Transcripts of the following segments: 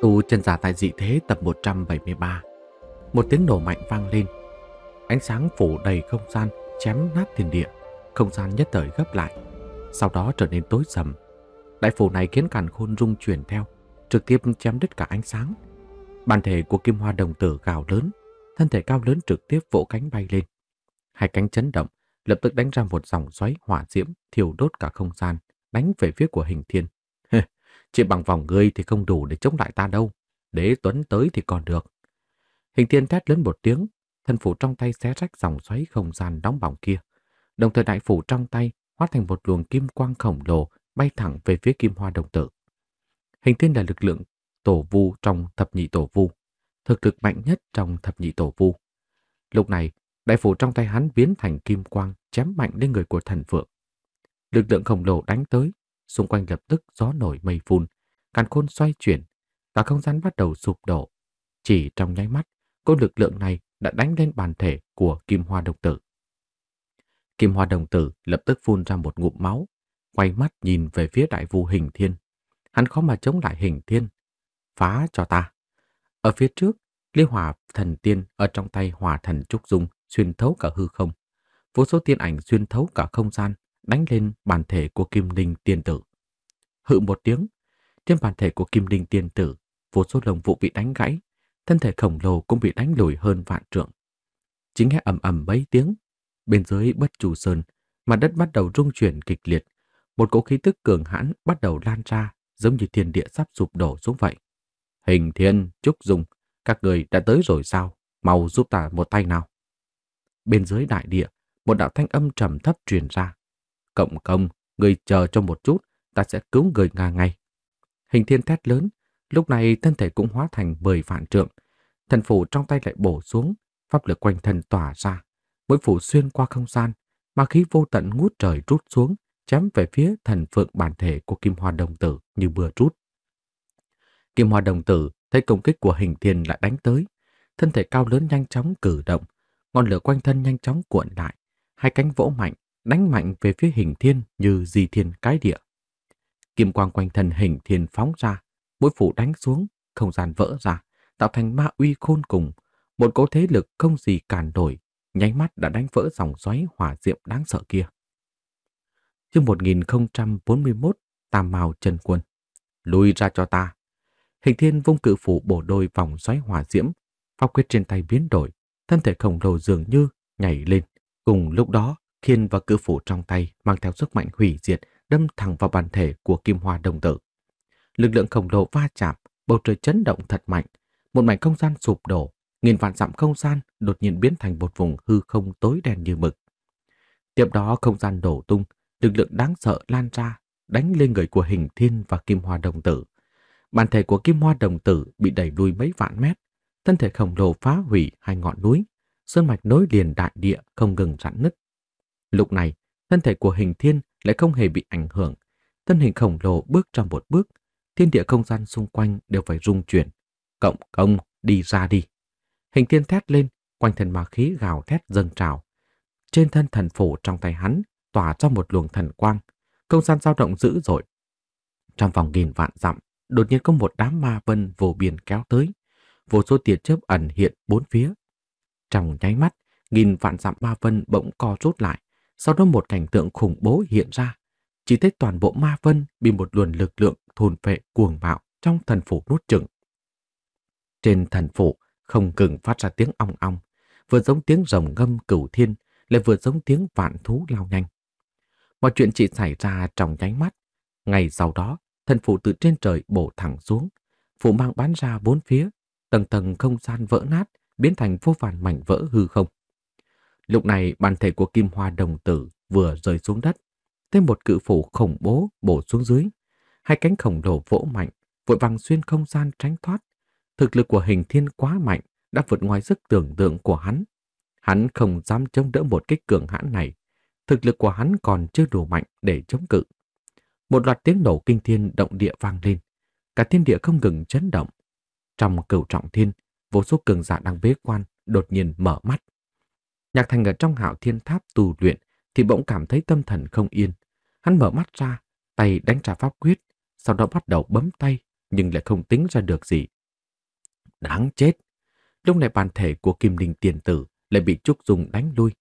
Tu chân giả tại dị thế tập 173 Một tiếng nổ mạnh vang lên Ánh sáng phủ đầy không gian Chém nát thiên địa Không gian nhất thời gấp lại Sau đó trở nên tối sầm Đại phủ này khiến càn khôn rung chuyển theo Trực tiếp chém đứt cả ánh sáng Bản thể của kim hoa đồng tử gào lớn Thân thể cao lớn trực tiếp vỗ cánh bay lên Hai cánh chấn động Lập tức đánh ra một dòng xoáy hỏa diễm Thiêu đốt cả không gian Đánh về phía của hình thiên chỉ bằng vòng ngươi thì không đủ để chống lại ta đâu. Đế Tuấn tới thì còn được. Hình thiên thét lớn một tiếng, thân phủ trong tay xé rách dòng xoáy không gian đóng bỏng kia. Đồng thời đại phủ trong tay hóa thành một luồng kim quang khổng lồ bay thẳng về phía kim hoa đồng tử. Hình thiên là lực lượng tổ vu trong thập nhị tổ vu, thực lực mạnh nhất trong thập nhị tổ vu. Lúc này, đại phủ trong tay hắn biến thành kim quang chém mạnh lên người của thần phượng. Lực lượng khổng lồ đánh tới, xung quanh lập tức gió nổi mây phun, càn khôn xoay chuyển, cả không gian bắt đầu sụp đổ. Chỉ trong nháy mắt, cô lực lượng này đã đánh lên bàn thể của Kim Hoa Đồng Tử. Kim Hoa Đồng Tử lập tức phun ra một ngụm máu, quay mắt nhìn về phía đại vu hình thiên. Hắn khó mà chống lại hình thiên. Phá cho ta. Ở phía trước, Liên Hòa Thần Tiên ở trong tay Hòa Thần Trúc Dung xuyên thấu cả hư không. Vô số tiên ảnh xuyên thấu cả không gian, đánh lên bản thể của Kim đình Tiên Tử. Hự một tiếng, trên bản thể của Kim đình Tiên Tử, vô số lồng vụ bị đánh gãy, thân thể khổng lồ cũng bị đánh lùi hơn vạn trượng. Chính nghe ầm ầm mấy tiếng, bên dưới bất chủ sơn, mặt đất bắt đầu rung chuyển kịch liệt, một cỗ khí tức cường hãn bắt đầu lan ra, giống như thiên địa sắp sụp đổ xuống vậy. Hình Thiên, Trúc Dung, các người đã tới rồi sao? Mau giúp ta một tay nào. Bên dưới đại địa, một đạo thanh âm trầm thấp truyền ra. Cộng công, người chờ cho một chút, ta sẽ cứu người Nga ngay. Hình thiên thét lớn, lúc này thân thể cũng hóa thành bười vạn trượng. Thần phủ trong tay lại bổ xuống, pháp lực quanh thân tỏa ra. Mỗi phủ xuyên qua không gian, ma khí vô tận ngút trời rút xuống, chém về phía thần phượng bản thể của Kim Hoa Đồng Tử như bừa rút. Kim Hoa Đồng Tử thấy công kích của hình thiên lại đánh tới. Thân thể cao lớn nhanh chóng cử động, ngọn lửa quanh thân nhanh chóng cuộn lại, hai cánh vỗ mạnh đánh mạnh về phía hình thiên như di thiên cái địa. Kim quang quanh thân hình thiên phóng ra, mỗi phủ đánh xuống, không gian vỡ ra, tạo thành ma uy khôn cùng, một cỗ thế lực không gì cản nổi, nháy mắt đã đánh vỡ dòng xoáy hỏa diệm đáng sợ kia. Chương 1041 Tam Mao Trần Quân Lùi ra cho ta. Hình thiên vung cự phủ bổ đôi vòng xoáy hỏa diễm, pháp quyết trên tay biến đổi, thân thể khổng lồ dường như nhảy lên. Cùng lúc đó, Thiên và cự phủ trong tay mang theo sức mạnh hủy diệt đâm thẳng vào bản thể của kim hoa đồng tử. Lực lượng khổng lồ va chạm, bầu trời chấn động thật mạnh, một mảnh không gian sụp đổ, nghìn vạn dặm không gian đột nhiên biến thành một vùng hư không tối đen như mực. Tiếp đó không gian đổ tung, lực lượng đáng sợ lan ra, đánh lên người của hình thiên và kim hoa đồng tử. Bản thể của kim hoa đồng tử bị đẩy lùi mấy vạn mét, thân thể khổng lồ phá hủy hai ngọn núi, sơn mạch nối liền đại địa không ngừng rạn nứt. Lúc này, thân thể của hình thiên lại không hề bị ảnh hưởng. Thân hình khổng lồ bước trong một bước, thiên địa không gian xung quanh đều phải rung chuyển. Cộng công, đi ra đi. Hình thiên thét lên, quanh thân ma khí gào thét dâng trào. Trên thân thần phủ trong tay hắn tỏa ra một luồng thần quang, không gian dao động dữ dội. Trong vòng nghìn vạn dặm, đột nhiên có một đám ma vân vô biên kéo tới, vô số tia chớp ẩn hiện bốn phía. Trong nháy mắt, nghìn vạn dặm ma vân bỗng co rút lại, sau đó một cảnh tượng khủng bố hiện ra. Chỉ thấy toàn bộ ma vân bị một luồng lực lượng thôn phệ cuồng bạo trong thần phủ nút chừng. Trên thần phủ không ngừng phát ra tiếng ong ong, vừa giống tiếng rồng ngâm cửu thiên, lại vừa giống tiếng vạn thú lao nhanh. Mọi chuyện chỉ xảy ra trong nháy mắt. Ngày sau đó, thần phủ từ trên trời bổ thẳng xuống, phủ mang bắn ra bốn phía, tầng tầng không gian vỡ nát, biến thành vô vàn mảnh vỡ hư không. Lúc này bàn thể của Kim Hoa đồng tử vừa rơi xuống đất, thêm một cự phủ khủng bố bổ xuống dưới. Hai cánh khổng lồ vỗ mạnh, vội vàng xuyên không gian tránh thoát. Thực lực của hình thiên quá mạnh, đã vượt ngoài sức tưởng tượng của hắn. Hắn không dám chống đỡ một kích cường hãn này. Thực lực của hắn còn chưa đủ mạnh để chống cự. Một loạt tiếng nổ kinh thiên động địa vang lên. Cả thiên địa không ngừng chấn động. Trong cửu trọng thiên, vô số cường giả đang bế quan đột nhiên mở mắt. Nhạc Thành ở trong hạo thiên tháp tù luyện thì bỗng cảm thấy tâm thần không yên. Hắn mở mắt ra, tay đánh trả pháp quyết, sau đó bắt đầu bấm tay nhưng lại không tính ra được gì. Đáng chết! Lúc này bàn thể của Kim Đình Tiền Tử lại bị Trúc Dung đánh lui.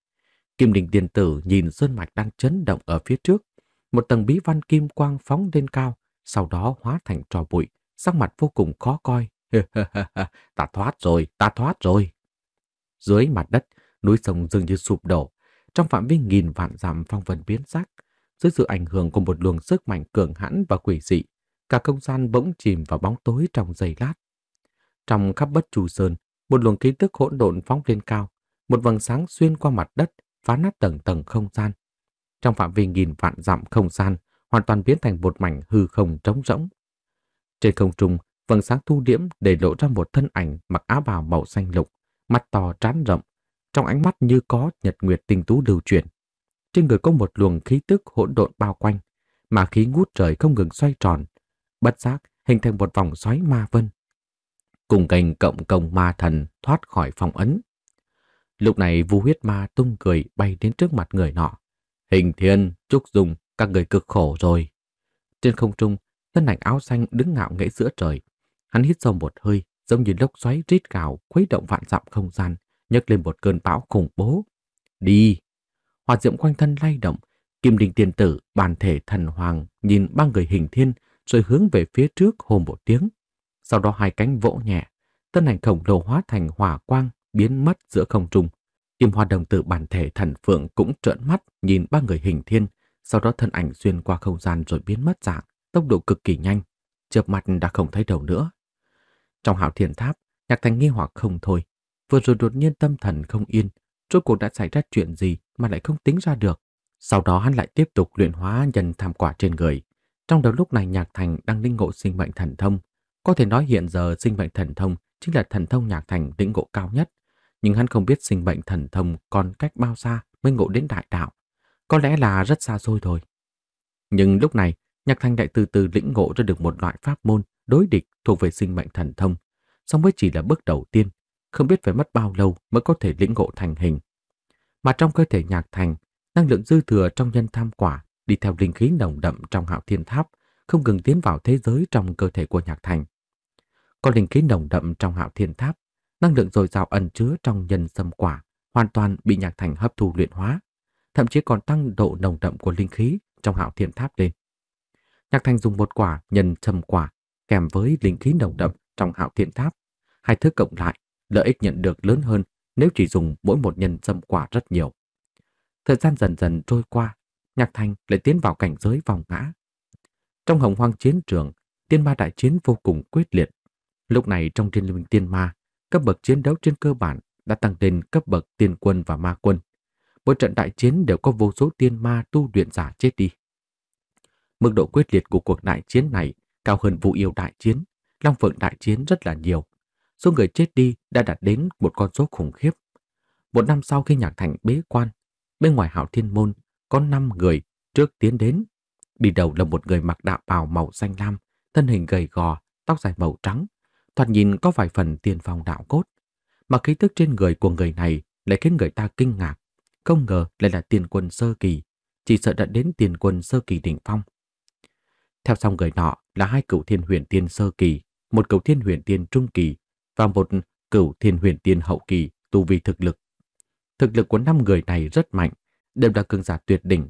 Kim Đình Tiền Tử nhìn sơn mạch đang chấn động ở phía trước. Một tầng bí văn kim quang phóng lên cao, sau đó hóa thành trò bụi, sắc mặt vô cùng khó coi. ta thoát rồi, ta thoát rồi. Dưới mặt đất, núi sông dường như sụp đổ, trong phạm vi nghìn vạn dặm phong vân biến sắc, dưới sự ảnh hưởng của một luồng sức mạnh cường hãn và quỷ dị, cả không gian bỗng chìm vào bóng tối trong giây lát. Trong khắp bất trù sơn, một luồng khí tức hỗn độn phóng lên cao, một vầng sáng xuyên qua mặt đất, phá nát tầng tầng không gian. Trong phạm vi nghìn vạn dặm không gian, hoàn toàn biến thành một mảnh hư không trống rỗng. Trên không trung, vầng sáng thu điểm để lộ ra một thân ảnh mặc áo bào màu xanh lục, mắt to trán rộng, trong ánh mắt như có nhật nguyệt tình tú lưu chuyển. Trên người có một luồng khí tức hỗn độn bao quanh, mà khí ngút trời không ngừng xoay tròn, bất giác hình thành một vòng xoáy ma vân. Cùng cành cộng công ma thần thoát khỏi phòng ấn. Lúc này vu huyết ma tung cười bay đến trước mặt người nọ. Hình thiên, trúc dùng, các người cực khổ rồi. Trên không trung, thân ảnh áo xanh đứng ngạo nghễ giữa trời. Hắn hít sâu một hơi, giống như lốc xoáy rít gào khuấy động vạn dặm không gian, nhấc lên một cơn bão khủng bố. Đi! Hỏa diệm quanh thân lay động, kim đình tiên tử, bản thể thần hoàng nhìn ba người hình thiên rồi hướng về phía trước hô một tiếng. Sau đó hai cánh vỗ nhẹ, thân ảnh khổng lồ hóa thành hỏa quang biến mất giữa không trung. Kim hoa đồng tử bản thể thần phượng cũng trợn mắt nhìn ba người hình thiên, sau đó thân ảnh xuyên qua không gian rồi biến mất dạng, tốc độ cực kỳ nhanh, chớp mặt đã không thấy đầu nữa. Trong hảo thiền tháp, nhạc thành nghi hoặc không thôi, Vừa rồi đột nhiên tâm thần không yên, rốt cuộc đã xảy ra chuyện gì mà lại không tính ra được. Sau đó hắn lại tiếp tục luyện hóa nhân tham quả trên người. Trong đầu lúc này Nhạc Thành đang linh ngộ sinh mệnh thần thông. Có thể nói hiện giờ sinh mệnh thần thông chính là thần thông Nhạc Thành lĩnh ngộ cao nhất. Nhưng hắn không biết sinh mệnh thần thông còn cách bao xa mới ngộ đến đại đạo. Có lẽ là rất xa xôi thôi. Nhưng lúc này, Nhạc Thành lại từ từ lĩnh ngộ ra được một loại pháp môn đối địch thuộc về sinh mệnh thần thông. Song với chỉ là bước đầu tiên, không biết phải mất bao lâu mới có thể lĩnh ngộ thành hình. Mà trong cơ thể nhạc thành, năng lượng dư thừa trong nhân tham quả đi theo linh khí nồng đậm trong hạo thiên tháp, không ngừng tiến vào thế giới trong cơ thể của nhạc thành. Có linh khí nồng đậm trong hạo thiên tháp, năng lượng dồi dào ẩn chứa trong nhân sâm quả hoàn toàn bị nhạc thành hấp thu luyện hóa, thậm chí còn tăng độ nồng đậm của linh khí trong hạo thiên tháp lên. Nhạc thành dùng một quả nhân sâm quả kèm với linh khí nồng đậm trong hạo thiên tháp, hai thứ cộng lại lợi ích nhận được lớn hơn nếu chỉ dùng mỗi một nhân sâm quả rất nhiều. Thời gian dần dần trôi qua, Nhạc Thành lại tiến vào cảnh giới vòng ngã. Trong hồng hoang chiến trường, tiên ma đại chiến vô cùng quyết liệt. Lúc này trong thiên linh tiên ma, cấp bậc chiến đấu trên cơ bản đã tăng lên cấp bậc tiên quân và ma quân. Mỗi trận đại chiến đều có vô số tiên ma tu luyện giả chết đi. Mức độ quyết liệt của cuộc đại chiến này cao hơn vụ yêu đại chiến, long phượng đại chiến rất là nhiều số người chết đi đã đạt đến một con số khủng khiếp. Một năm sau khi Nhạc Thành bế quan, bên ngoài hảo thiên môn có 5 người trước tiến đến. Đi đầu là một người mặc đạo bào màu xanh lam, thân hình gầy gò, tóc dài màu trắng, thoạt nhìn có vài phần tiền phong đạo cốt. Mà khí tức trên người của người này lại khiến người ta kinh ngạc, không ngờ lại là tiền quân sơ kỳ, chỉ sợ đã đến tiền quân sơ kỳ đỉnh phong. Theo sau người nọ là hai cựu thiên huyền tiên sơ kỳ, một cựu thiên huyền tiên trung kỳ và một cửu thiên huyền tiên hậu kỳ tu vi thực lực. Thực lực của năm người này rất mạnh, đều là cường giả tuyệt đỉnh.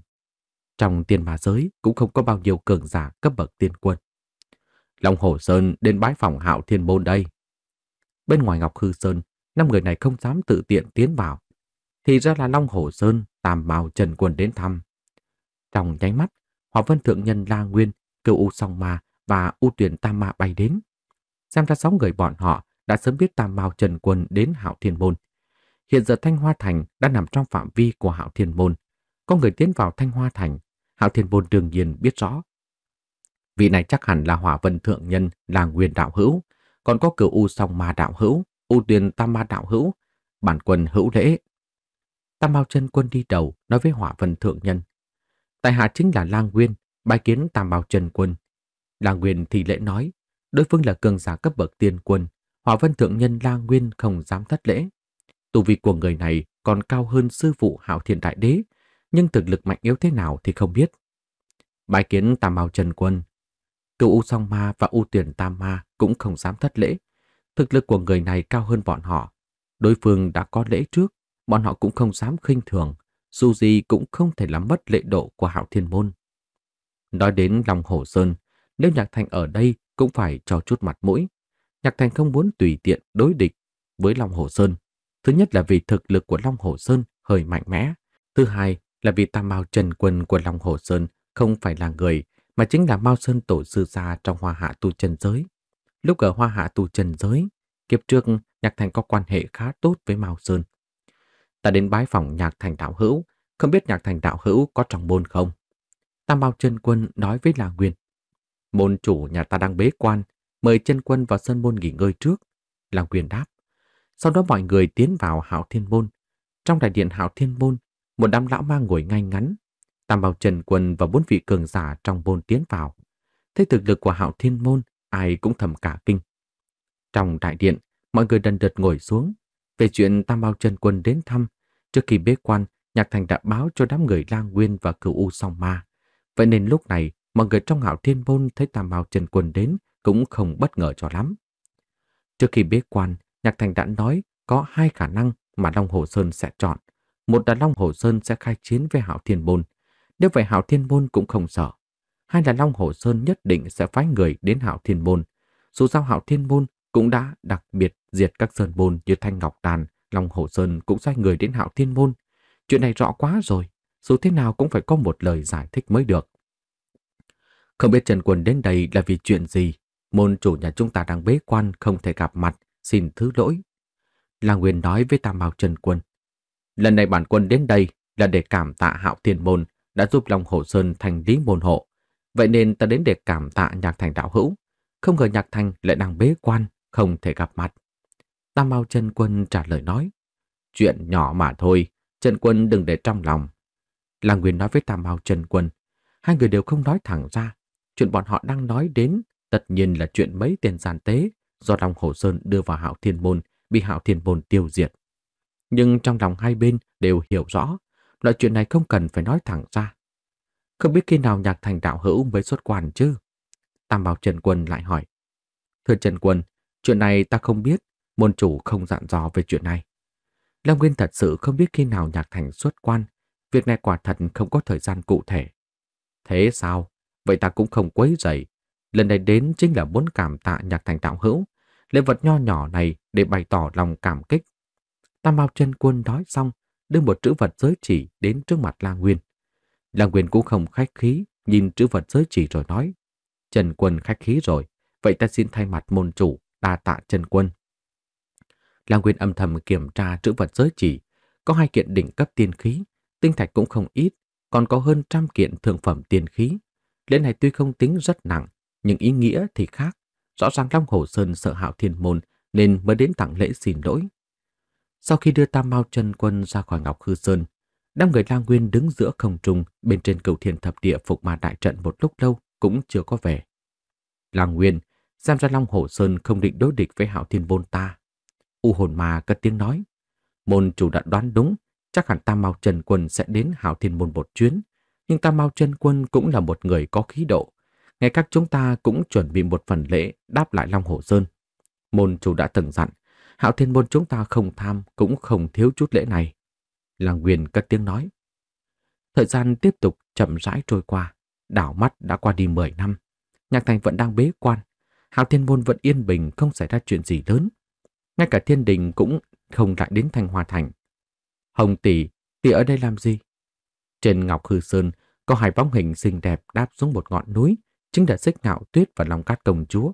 Trong tiên ma giới cũng không có bao nhiêu cường giả cấp bậc tiên quân. Long Hồ Sơn đến bái phòng hạo thiên môn đây. Bên ngoài Ngọc Hư Sơn, năm người này không dám tự tiện tiến vào. Thì ra là Long Hồ Sơn, Tam Mao Trần Quân đến thăm. Trong nháy mắt, Hòa Vân Thượng Nhân La Nguyên, Cựu U Song Ma và U tuyển Tam Ma bay đến. Xem ra sáu người bọn họ đã sớm biết Tam bào Trần Quân đến Hạo Thiên Môn. Hiện giờ Thanh Hoa Thành đã nằm trong phạm vi của Hạo Thiên Môn. Có người tiến vào Thanh Hoa Thành, Hạo Thiên Môn đương nhiên biết rõ. Vị này chắc hẳn là Hỏa Vân Thượng Nhân, là Nguyên Đạo Hữu, còn có cửu U Song Ma Đạo Hữu, U Tuyền Tam Ma Đạo Hữu, bản quân hữu lễ. Tam bào Trần Quân đi đầu nói với Hỏa Vân Thượng Nhân. Tại hạ chính là Lang Nguyên, bài kiến Tam bào Trần Quân. Lang Nguyên thì lễ nói, đối phương là cường giả cấp bậc tiên quân, Hòa Vân Thượng Nhân La Nguyên không dám thất lễ. Tu vi của người này còn cao hơn sư phụ Hạo Thiên Đại Đế, nhưng thực lực mạnh yếu thế nào thì không biết. Bái kiến Tam Mao Trần Quân, Cựu U Song Ma và U Tuyển Tam Ma cũng không dám thất lễ. Thực lực của người này cao hơn bọn họ. Đối phương đã có lễ trước, bọn họ cũng không dám khinh thường, dù gì cũng không thể làm mất lệ độ của Hạo Thiên Môn. Nói đến Long Hổ Sơn, nếu Nhạc Thành ở đây cũng phải cho chút mặt mũi. Nhạc Thành không muốn tùy tiện đối địch với Long Hồ Sơn. Thứ nhất là vì thực lực của Long Hồ Sơn hơi mạnh mẽ. Thứ hai là vì tam mao trần quân của Long Hồ Sơn không phải là người, mà chính là Mao Sơn Tổ Sư Gia trong hoa hạ tu trần giới. Lúc ở hoa hạ tu trần giới, kiếp trước Nhạc Thành có quan hệ khá tốt với Mao Sơn. Ta đến bái phòng Nhạc Thành Đạo Hữu, không biết Nhạc Thành Đạo Hữu có trọng môn không? Tam Mao Trần Quân nói với La Nguyên. Môn chủ nhà ta đang bế quan, mời chân quân vào sân môn nghỉ ngơi trước. Làm quyền đáp. Sau đó mọi người tiến vào hạo thiên môn. Trong đại điện hạo thiên môn, một đám lão ma ngồi ngay ngắn. Tam bảo trần quân và bốn vị cường giả trong môn tiến vào. Thấy thực lực của hạo thiên môn, ai cũng thầm cả kinh. Trong đại điện, mọi người đần đật ngồi xuống. Về chuyện Tam Bao Trần Quân đến thăm, trước khi bế quan, Nhạc Thành đã báo cho đám người Lang Nguyên và Cửu U Song Ma. Vậy nên lúc này, mọi người trong hạo thiên môn thấy Tam Bao Trần Quân đến cũng không bất ngờ cho lắm. Trước khi bế quan, Nhạc Thành đã nói có hai khả năng mà Long Hồ Sơn sẽ chọn. Một là Long Hồ Sơn sẽ khai chiến với Hảo Thiên Môn. Nếu vậy Hảo Thiên Môn cũng không sợ. Hai là Long Hồ Sơn nhất định sẽ phái người đến Hảo Thiên Môn. Dù sao Hảo Thiên Môn cũng đã đặc biệt diệt các sơn môn như Thanh Ngọc Đàn, Long Hồ Sơn cũng sai người đến Hạo Thiên Môn. Chuyện này rõ quá rồi, dù thế nào cũng phải có một lời giải thích mới được. Không biết Trần Quân đến đây là vì chuyện gì môn chủ nhà chúng ta đang bế quan không thể gặp mặt, xin thứ lỗi. La Nguyên nói với Tam Mao Trần Quân. Lần này bản quân đến đây là để cảm tạ hạo tiền môn đã giúp Long Hồ Sơn thành lý môn hộ. Vậy nên ta đến để cảm tạ nhạc thành đạo hữu. Không ngờ nhạc thành lại đang bế quan, không thể gặp mặt. Tam Mao Trần Quân trả lời nói. Chuyện nhỏ mà thôi, Trần Quân đừng để trong lòng. La Nguyên nói với Tam Mao Trần Quân. Hai người đều không nói thẳng ra. Chuyện bọn họ đang nói đến Tất nhiên là chuyện mấy tiền giàn tế do Long Hồ Sơn đưa vào Hạo Thiên Môn bị Hạo Thiên Môn tiêu diệt. Nhưng trong lòng hai bên đều hiểu rõ, loại chuyện này không cần phải nói thẳng ra. Không biết khi nào nhạc thành đạo hữu mới xuất quan chứ? Tam Bảo Trần Quân lại hỏi. Thưa Trần Quân, chuyện này ta không biết, môn chủ không dặn dò về chuyện này. Lâm Nguyên thật sự không biết khi nào nhạc thành xuất quan, việc này quả thật không có thời gian cụ thể. Thế sao? Vậy ta cũng không quấy rầy Lần này đến chính là muốn cảm tạ nhạc thành đạo hữu, lễ vật nho nhỏ này để bày tỏ lòng cảm kích. Tam bao chân quân nói xong, đưa một chữ vật giới chỉ đến trước mặt La Nguyên. La Nguyên cũng không khách khí, nhìn chữ vật giới chỉ rồi nói, Trần Quân khách khí rồi, vậy ta xin thay mặt môn chủ, đa tạ Trần Quân. La Nguyên âm thầm kiểm tra chữ vật giới chỉ, có hai kiện đỉnh cấp tiên khí, tinh thạch cũng không ít, còn có hơn trăm kiện thượng phẩm tiên khí. Lễ này tuy không tính rất nặng, nhưng ý nghĩa thì khác. Rõ ràng Long Hồ Sơn sợ hạo thiên môn nên mới đến tặng lễ xin lỗi. Sau khi đưa Tam Mao chân Quân ra khỏi Ngọc Hư Sơn, đám người La Nguyên đứng giữa không trung bên trên cầu thiên thập địa phục mà đại trận một lúc lâu cũng chưa có về. La Nguyên, xem ra Long Hồ Sơn không định đối địch với hạo thiên môn ta. U hồn mà cất tiếng nói, môn chủ đã đoán đúng, chắc hẳn Tam Mao chân Quân sẽ đến Hạo Thiên Môn một chuyến, nhưng Tam Mao chân Quân cũng là một người có khí độ, ngay các chúng ta cũng chuẩn bị một phần lễ đáp lại Long Hồ Sơn. Môn chủ đã từng dặn, hạo thiên môn chúng ta không tham cũng không thiếu chút lễ này. Lăng Nguyên cất tiếng nói. Thời gian tiếp tục chậm rãi trôi qua, đảo mắt đã qua đi 10 năm. Nhạc thành vẫn đang bế quan, hạo thiên môn vẫn yên bình không xảy ra chuyện gì lớn. Ngay cả thiên đình cũng không lại đến thành hòa thành. Hồng tỷ, tỷ ở đây làm gì? Trên ngọc hư sơn có hai bóng hình xinh đẹp đáp xuống một ngọn núi, chính là xích ngạo tuyết và long cát công chúa,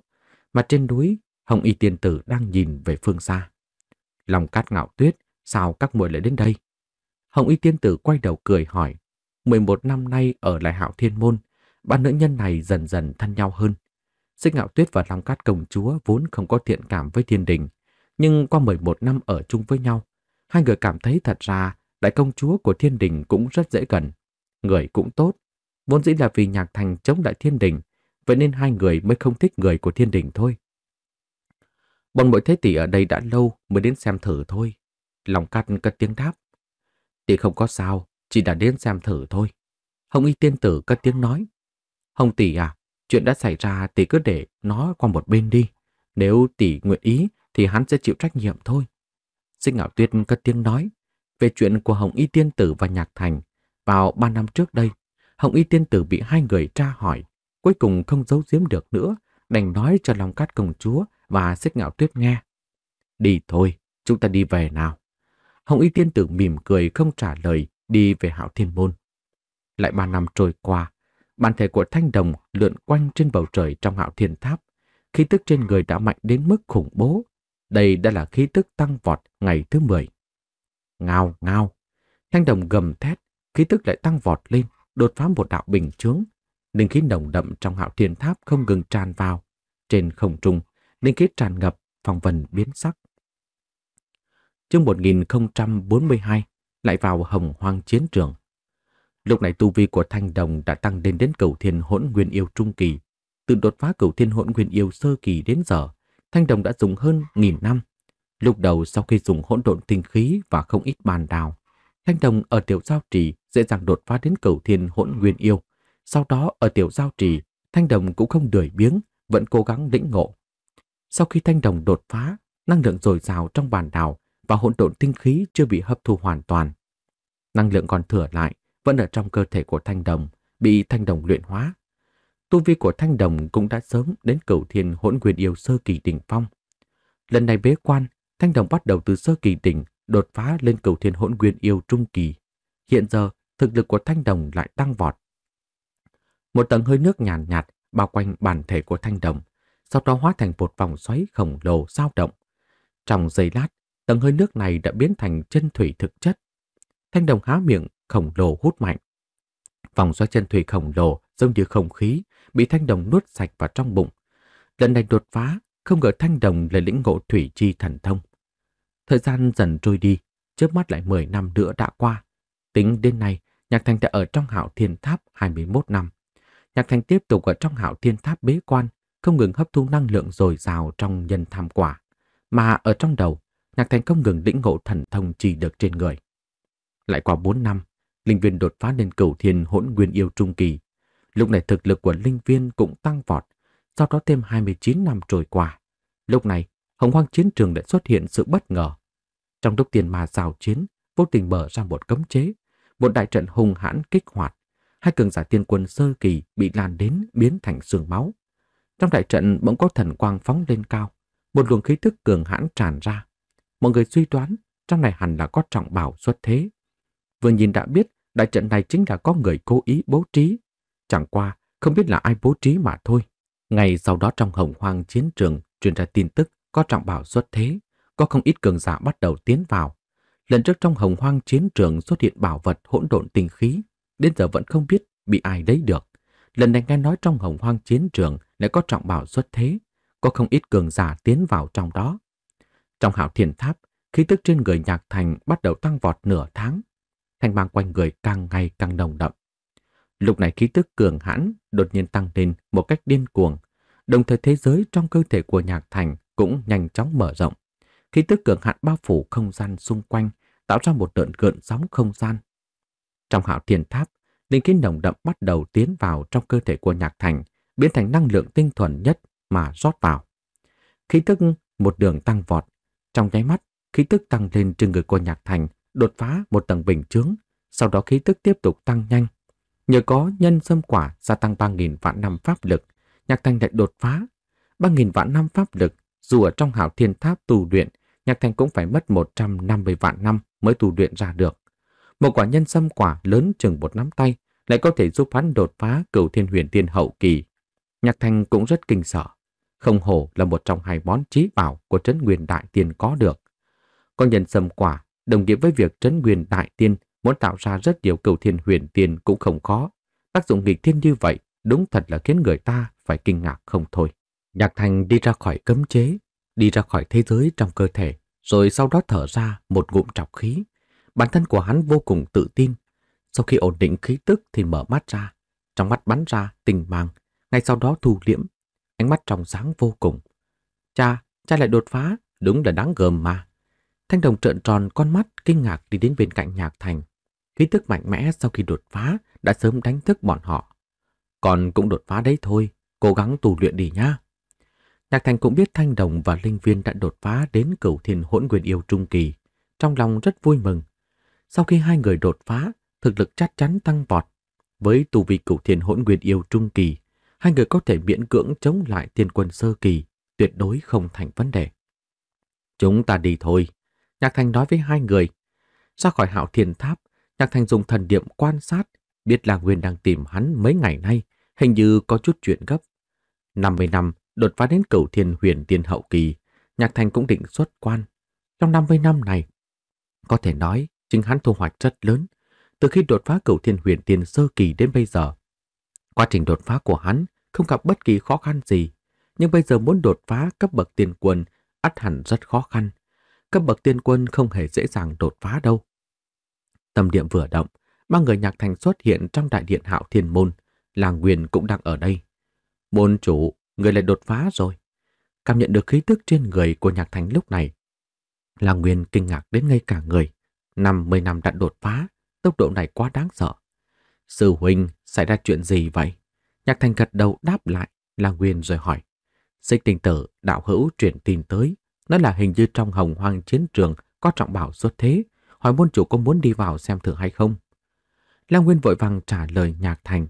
mà trên núi Hồng Y Tiên Tử đang nhìn về phương xa. Long cát ngạo tuyết, sao các muội lại đến đây? Hồng Y Tiên Tử quay đầu cười hỏi, 11 năm nay ở lại hạo thiên môn, ba nữ nhân này dần dần thân nhau hơn. Xích Ngạo Tuyết và Long Cát Công Chúa vốn không có thiện cảm với thiên đình, nhưng qua 11 năm ở chung với nhau, hai người cảm thấy thật ra đại công chúa của thiên đình cũng rất dễ gần. Người cũng tốt, vốn dĩ là vì nhạc thành chống đại thiên đình, vậy nên hai người mới không thích người của thiên đình thôi. Bọn mỗi thế tỷ ở đây đã lâu mới đến xem thử thôi. Lòng cắt cất tiếng đáp. Tỷ không có sao, chỉ đã đến xem thử thôi. Hồng y tiên tử cất tiếng nói. Hồng tỷ à, chuyện đã xảy ra tỷ cứ để nó qua một bên đi. Nếu tỷ nguyện ý thì hắn sẽ chịu trách nhiệm thôi. Sinh ngạo tuyết cất tiếng nói. Về chuyện của Hồng y tiên tử và Nhạc Thành, vào ba năm trước đây, Hồng y tiên tử bị hai người tra hỏi Cuối cùng không giấu giếm được nữa, đành nói cho Long Cát công chúa và xích ngạo tuyết nghe. Đi thôi, chúng ta đi về nào. Hồng Y Tiên Tử mỉm cười không trả lời, đi về hạo thiên môn. Lại ba năm trôi qua, bản thể của Thanh Đồng lượn quanh trên bầu trời trong hạo thiên tháp. Khí tức trên người đã mạnh đến mức khủng bố. Đây đã là khí tức tăng vọt ngày thứ 10. Ngao, ngao. Thanh Đồng gầm thét, khí tức lại tăng vọt lên, đột phá một đạo bình chướng, linh khí nồng đậm trong hạo thiên tháp không ngừng tràn vào. Trên không trung, linh khí tràn ngập, phong vần biến sắc. Chương 1042 lại vào hồng hoang chiến trường. Lúc này tu vi của Thanh Đồng đã tăng lên đến, đến thiên hỗn nguyên yêu trung kỳ. Từ đột phá cầu thiên hỗn nguyên yêu sơ kỳ đến giờ, Thanh Đồng đã dùng hơn nghìn năm. Lúc đầu sau khi dùng hỗn độn tinh khí và không ít bàn đào, Thanh Đồng ở tiểu giao trì dễ dàng đột phá đến cầu thiên hỗn nguyên yêu, sau đó ở tiểu giao trì, Thanh Đồng cũng không đuổi biếng, vẫn cố gắng lĩnh ngộ. Sau khi Thanh Đồng đột phá, năng lượng dồi dào trong bàn đảo và hỗn độn tinh khí chưa bị hấp thu hoàn toàn. Năng lượng còn thừa lại vẫn ở trong cơ thể của Thanh Đồng, bị Thanh Đồng luyện hóa. Tu vi của Thanh Đồng cũng đã sớm đến cửu thiên hỗn quyền yêu sơ kỳ đỉnh phong. Lần này bế quan, Thanh Đồng bắt đầu từ sơ kỳ đỉnh đột phá lên cửu thiên hỗn quyền yêu trung kỳ. Hiện giờ, thực lực của Thanh Đồng lại tăng vọt. Một tầng hơi nước nhàn nhạt, nhạt bao quanh bản thể của thanh đồng, sau đó hóa thành một vòng xoáy khổng lồ dao động. Trong giây lát, tầng hơi nước này đã biến thành chân thủy thực chất. Thanh đồng há miệng khổng lồ hút mạnh. Vòng xoáy chân thủy khổng lồ giống như không khí bị thanh đồng nuốt sạch vào trong bụng. Lần này đột phá, không ngờ thanh đồng lại lĩnh ngộ thủy chi thần thông. Thời gian dần trôi đi, trước mắt lại 10 năm nữa đã qua. Tính đến nay, Nhạc Thành đã ở trong hạo thiên tháp 21 năm. Nhạc Thành tiếp tục ở trong hạo thiên tháp bế quan, không ngừng hấp thu năng lượng dồi dào trong nhân tham quả. Mà ở trong đầu, Nhạc Thành không ngừng lĩnh ngộ thần thông chỉ được trên người. Lại qua 4 năm, Linh Viên đột phá lên cửu thiên hỗn nguyên yêu trung kỳ. Lúc này thực lực của Linh Viên cũng tăng vọt, sau đó thêm 29 năm trôi qua. Lúc này, hồng hoang chiến trường đã xuất hiện sự bất ngờ. Trong lúc tiền mà giao chiến, vô tình mở ra một cấm chế, một đại trận hùng hãn kích hoạt, hai cường giả tiên quân sơ kỳ bị lan đến biến thành xương máu. Trong đại trận bỗng có thần quang phóng lên cao, một luồng khí tức cường hãn tràn ra. Mọi người suy đoán trong này hẳn là có trọng bảo xuất thế. Vừa nhìn đã biết đại trận này chính là có người cố ý bố trí. Chẳng qua không biết là ai bố trí mà thôi. Ngày sau đó trong hồng hoang chiến trường truyền ra tin tức có trọng bảo xuất thế, có không ít cường giả bắt đầu tiến vào. Lần trước trong hồng hoang chiến trường xuất hiện bảo vật hỗn độn tinh khí đến giờ vẫn không biết bị ai lấy được. Lần này nghe nói trong hồng hoang chiến trường lại có trọng bảo xuất thế, có không ít cường giả tiến vào trong đó. Trong hảo thiền tháp, khí tức trên người nhạc thành bắt đầu tăng vọt nửa tháng. Thanh mang quanh người càng ngày càng nồng đậm. Lúc này khí tức cường hãn đột nhiên tăng lên một cách điên cuồng. Đồng thời thế giới trong cơ thể của nhạc thành cũng nhanh chóng mở rộng. Khí tức cường hãn bao phủ không gian xung quanh, tạo ra một đợt gợn sóng không gian trong hạo thiên tháp, linh khí nồng đậm bắt đầu tiến vào trong cơ thể của Nhạc Thành, biến thành năng lượng tinh thuần nhất mà rót vào. Khí tức một đường tăng vọt, trong nháy mắt, khí tức tăng lên trên người của Nhạc Thành, đột phá một tầng bình chướng, sau đó khí tức tiếp tục tăng nhanh. Nhờ có nhân sâm quả gia tăng 3.000 vạn năm pháp lực, Nhạc Thành lại đột phá. 3.000 vạn năm pháp lực, dù ở trong hảo thiên tháp tù luyện, Nhạc Thành cũng phải mất 150 vạn năm mới tù luyện ra được một quả nhân sâm quả lớn chừng một nắm tay lại có thể giúp hắn đột phá cửu thiên huyền tiên hậu kỳ. Nhạc Thanh cũng rất kinh sợ, không hổ là một trong hai món trí bảo của Trấn Nguyên Đại Tiên có được. Con nhân sâm quả đồng nghĩa với việc Trấn Nguyên Đại Tiên muốn tạo ra rất nhiều cửu thiên huyền tiên cũng không khó. Tác dụng nghịch thiên như vậy đúng thật là khiến người ta phải kinh ngạc không thôi. Nhạc Thành đi ra khỏi cấm chế, đi ra khỏi thế giới trong cơ thể, rồi sau đó thở ra một ngụm trọc khí, Bản thân của hắn vô cùng tự tin. Sau khi ổn định khí tức thì mở mắt ra. Trong mắt bắn ra tình mang. Ngay sau đó thu liễm. Ánh mắt trong sáng vô cùng. Cha, cha lại đột phá. Đúng là đáng gờm mà. Thanh đồng trợn tròn con mắt kinh ngạc đi đến bên cạnh nhạc thành. Khí tức mạnh mẽ sau khi đột phá đã sớm đánh thức bọn họ. Còn cũng đột phá đấy thôi. Cố gắng tù luyện đi nhá. Nhạc Thành cũng biết Thanh Đồng và Linh Viên đã đột phá đến cửu thiên hỗn quyền yêu trung kỳ. Trong lòng rất vui mừng, sau khi hai người đột phá, thực lực chắc chắn tăng vọt. Với tu vi cửu thiên hỗn nguyên yêu trung kỳ, hai người có thể miễn cưỡng chống lại thiên quân sơ kỳ, tuyệt đối không thành vấn đề. Chúng ta đi thôi, Nhạc Thành nói với hai người. Ra khỏi hạo thiên tháp, Nhạc Thành dùng thần niệm quan sát, biết là Nguyên đang tìm hắn mấy ngày nay, hình như có chút chuyện gấp. 50 năm, đột phá đến cửu thiên huyền tiên hậu kỳ, Nhạc Thành cũng định xuất quan. Trong 50 năm này, có thể nói chính hắn thu hoạch rất lớn từ khi đột phá cửu thiên huyền tiên sơ kỳ đến bây giờ. Quá trình đột phá của hắn không gặp bất kỳ khó khăn gì, nhưng bây giờ muốn đột phá cấp bậc tiên quân ắt hẳn rất khó khăn. Cấp bậc tiên quân không hề dễ dàng đột phá đâu. Tâm niệm vừa động, ba người nhạc thành xuất hiện trong đại điện hạo thiên môn, làng quyền cũng đang ở đây. Môn chủ, người lại đột phá rồi. Cảm nhận được khí tức trên người của nhạc thành lúc này. Làng Nguyên kinh ngạc đến ngay cả người. 50 năm đã đột phá, tốc độ này quá đáng sợ. Sư huynh, xảy ra chuyện gì vậy? Nhạc thành gật đầu đáp lại, là Nguyên rồi hỏi. Xích tinh tử, đạo hữu truyền tin tới, nó là hình như trong hồng hoang chiến trường có trọng bảo xuất thế, hỏi môn chủ có muốn đi vào xem thử hay không? Lan Nguyên vội vàng trả lời Nhạc Thành.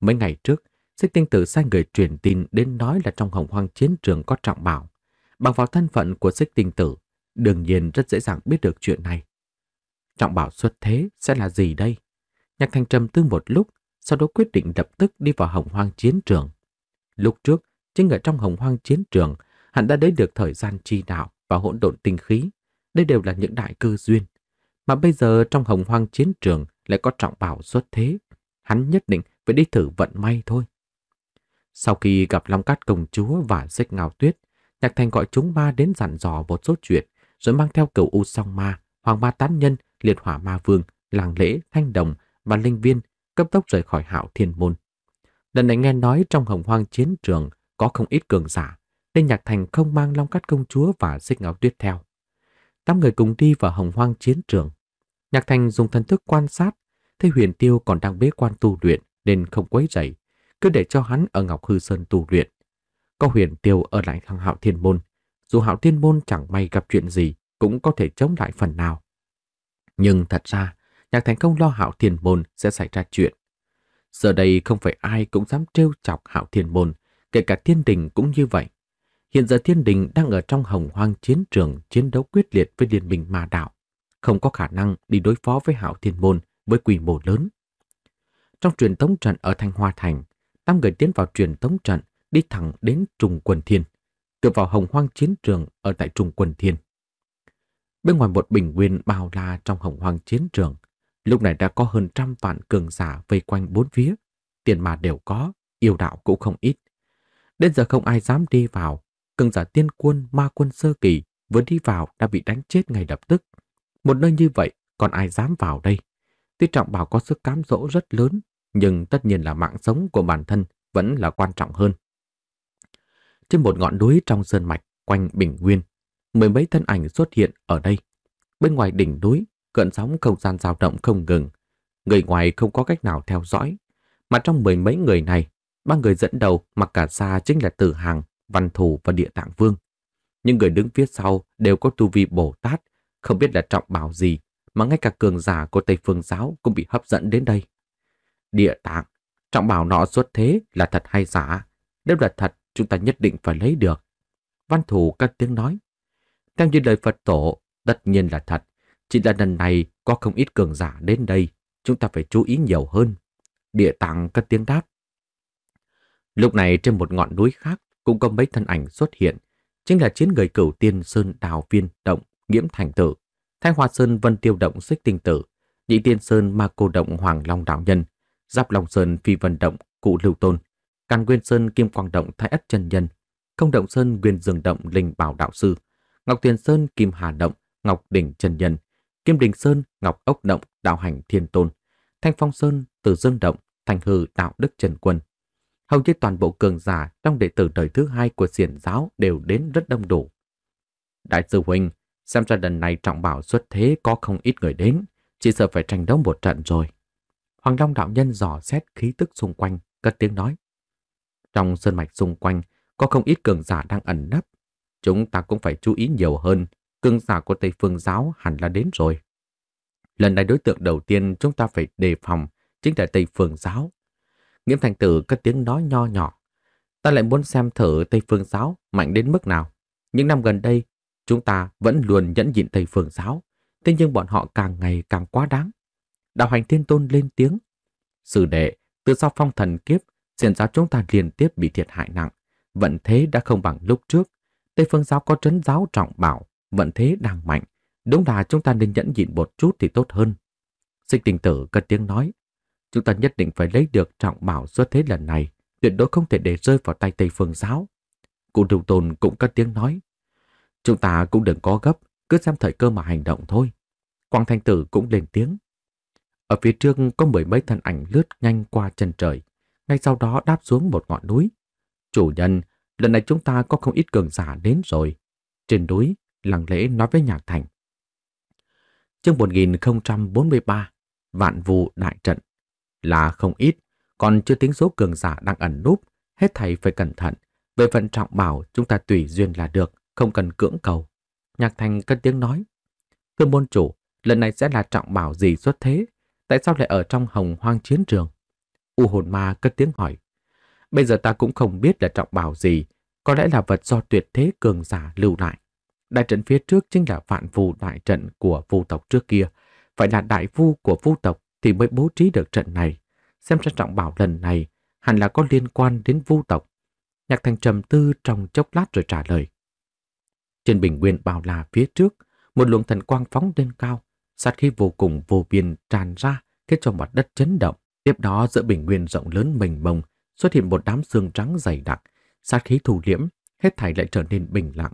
Mấy ngày trước, Xích Tinh Tử sai người truyền tin đến nói là trong hồng hoang chiến trường có trọng bảo. Bằng vào thân phận của Xích Tinh Tử, đương nhiên rất dễ dàng biết được chuyện này. Trọng Bảo xuất thế sẽ là gì đây? Nhạc Thành trầm tư một lúc, sau đó quyết định lập tức đi vào hồng hoang chiến trường. Lúc trước, chính ở trong hồng hoang chiến trường, hắn đã lấy được thời gian chi đạo và hỗn độn tinh khí. Đây đều là những đại cơ duyên. Mà bây giờ trong hồng hoang chiến trường lại có trọng bảo xuất thế. Hắn nhất định phải đi thử vận may thôi. Sau khi gặp Long Cát Công Chúa và Xích Ngào Tuyết, Nhạc Thành gọi chúng ma đến dặn dò một số chuyện, rồi mang theo cửu U Song Ma, Hoàng Ma Tán Nhân liệt hỏa ma vương, làng lễ, thanh đồng và linh viên cấp tốc rời khỏi hạo thiên môn. Lần này nghe nói trong hồng hoang chiến trường có không ít cường giả, nên Nhạc Thành không mang Long Cát Công Chúa và Xích Ngọc Tuyết theo. Tám người cùng đi vào hồng hoang chiến trường. Nhạc Thành dùng thần thức quan sát, thấy huyền tiêu còn đang bế quan tu luyện nên không quấy rầy, cứ để cho hắn ở Ngọc Hư Sơn tu luyện. Có huyền tiêu ở lại thằng Hạo Thiên Môn, dù Hạo Thiên Môn chẳng may gặp chuyện gì cũng có thể chống lại phần nào. Nhưng thật ra, nhạc thành công lo hạo thiên môn sẽ xảy ra chuyện. Giờ đây không phải ai cũng dám trêu chọc hạo thiên môn, kể cả thiên đình cũng như vậy. Hiện giờ thiên đình đang ở trong hồng hoang chiến trường chiến đấu quyết liệt với liên minh ma đạo, không có khả năng đi đối phó với hạo thiên môn với quy mô lớn. Trong truyền tống trận ở Thanh Hoa Thành, tam người tiến vào truyền tống trận đi thẳng đến Trung quần Thiên, cửa vào hồng hoang chiến trường ở tại Trung quần Thiên. Bên ngoài một bình nguyên bao la trong hồng hoang chiến trường, lúc này đã có hơn trăm vạn cường giả vây quanh bốn phía. Tiền mà đều có, yêu đạo cũng không ít. Đến giờ không ai dám đi vào, cường giả tiên quân ma quân sơ kỳ vừa đi vào đã bị đánh chết ngay lập tức. Một nơi như vậy, còn ai dám vào đây? Tuy Trọng Bảo có sức cám dỗ rất lớn, nhưng tất nhiên là mạng sống của bản thân vẫn là quan trọng hơn. Trên một ngọn núi trong sơn mạch quanh Bình Nguyên, mười mấy thân ảnh xuất hiện ở đây. Bên ngoài đỉnh núi, cận sóng không gian dao động không ngừng. Người ngoài không có cách nào theo dõi. Mà trong mười mấy người này, ba người dẫn đầu mặc cả xa chính là Tử Hàng, Văn thủ và Địa Tạng Vương. Những người đứng phía sau đều có tu vi Bồ Tát, không biết là trọng bảo gì mà ngay cả cường giả của Tây Phương Giáo cũng bị hấp dẫn đến đây. Địa tạng, trọng bảo nọ xuất thế là thật hay giả? Nếu là thật, chúng ta nhất định phải lấy được. Văn thủ cất tiếng nói, theo như lời Phật tổ, tất nhiên là thật. Chỉ là lần này có không ít cường giả đến đây, chúng ta phải chú ý nhiều hơn. Địa tạng cất tiếng đáp. Lúc này trên một ngọn núi khác cũng có mấy thân ảnh xuất hiện, chính là chiến người cửu tiên Sơn Đào Viên Động, Nghiễm Thành Tử, Thái Hoa Sơn Vân Tiêu Động Xích Tinh Tử, Nhị Tiên Sơn Ma Cô Động Hoàng Long Đạo Nhân, Giáp Long Sơn Phi Vân Động Cụ Lưu Tôn, Càn Nguyên Sơn Kim Quang Động Thái Ất Chân Nhân, công Động Sơn Nguyên Dương Động Linh Bảo Đạo Sư, Ngọc Tiền Sơn Kim Hà Động, Ngọc Đỉnh Trần Nhân, Kim Đình Sơn, Ngọc Ốc Động, Đạo Hành Thiên Tôn, Thanh Phong Sơn, Từ Dương Động, Thành Hư Đạo Đức Trần Quân. Hầu như toàn bộ cường giả trong đệ tử đời thứ hai của xiển giáo đều đến rất đông đủ. Đại sư Huynh, xem ra lần này trọng bảo xuất thế có không ít người đến, chỉ sợ phải tranh đấu một trận rồi. Hoàng Long đạo nhân dò xét khí tức xung quanh, cất tiếng nói. Trong sơn mạch xung quanh, có không ít cường giả đang ẩn nấp, chúng ta cũng phải chú ý nhiều hơn, cương giả của Tây Phương Giáo hẳn là đến rồi. Lần này đối tượng đầu tiên chúng ta phải đề phòng chính là Tây Phương Giáo. Nghiêm Thành Tử cất tiếng nói nho nhỏ. Ta lại muốn xem thử Tây Phương Giáo mạnh đến mức nào. Những năm gần đây, chúng ta vẫn luôn nhẫn nhịn Tây Phương Giáo, thế nhưng bọn họ càng ngày càng quá đáng. Đạo hành thiên tôn lên tiếng. Sư đệ, từ sau phong thần kiếp, diện giáo chúng ta liên tiếp bị thiệt hại nặng. Vận thế đã không bằng lúc trước, Tây phương giáo có trấn giáo trọng bảo, vận thế đang mạnh. Đúng là chúng ta nên nhẫn nhịn một chút thì tốt hơn. Sinh tình tử cất tiếng nói. Chúng ta nhất định phải lấy được trọng bảo xuất thế lần này. Tuyệt đối không thể để rơi vào tay Tây phương giáo. Cụ Đồ Tôn cũng cất tiếng nói. Chúng ta cũng đừng có gấp, cứ xem thời cơ mà hành động thôi. Quang Thanh Tử cũng lên tiếng. Ở phía trước có mười mấy thân ảnh lướt nhanh qua chân trời, ngay sau đó đáp xuống một ngọn núi. Chủ nhân lần này chúng ta có không ít cường giả đến rồi. Trên núi, lặng lễ nói với Nhạc Thành. Chương 1043, vạn vụ đại trận. Là không ít, còn chưa tính số cường giả đang ẩn núp, hết thầy phải cẩn thận. Về phần trọng bảo chúng ta tùy duyên là được, không cần cưỡng cầu. Nhạc Thành cất tiếng nói. Thưa môn chủ, lần này sẽ là trọng bảo gì xuất thế? Tại sao lại ở trong hồng hoang chiến trường? U hồn ma cất tiếng hỏi. Bây giờ ta cũng không biết là trọng bảo gì, có lẽ là vật do tuyệt thế cường giả lưu lại. Đại trận phía trước chính là vạn vu đại trận của vu tộc trước kia. Phải là đại vu của vu tộc thì mới bố trí được trận này. Xem ra trọng bảo lần này hẳn là có liên quan đến vu tộc. Nhạc thành trầm tư trong chốc lát rồi trả lời. Trên bình nguyên bao la phía trước, một luồng thần quang phóng lên cao, sát khí vô cùng vô biên tràn ra, khiến cho mặt đất chấn động. Tiếp đó giữa bình nguyên rộng lớn mênh mông xuất hiện một đám xương trắng dày đặc, sát khí thù liễm, hết thảy lại trở nên bình lặng.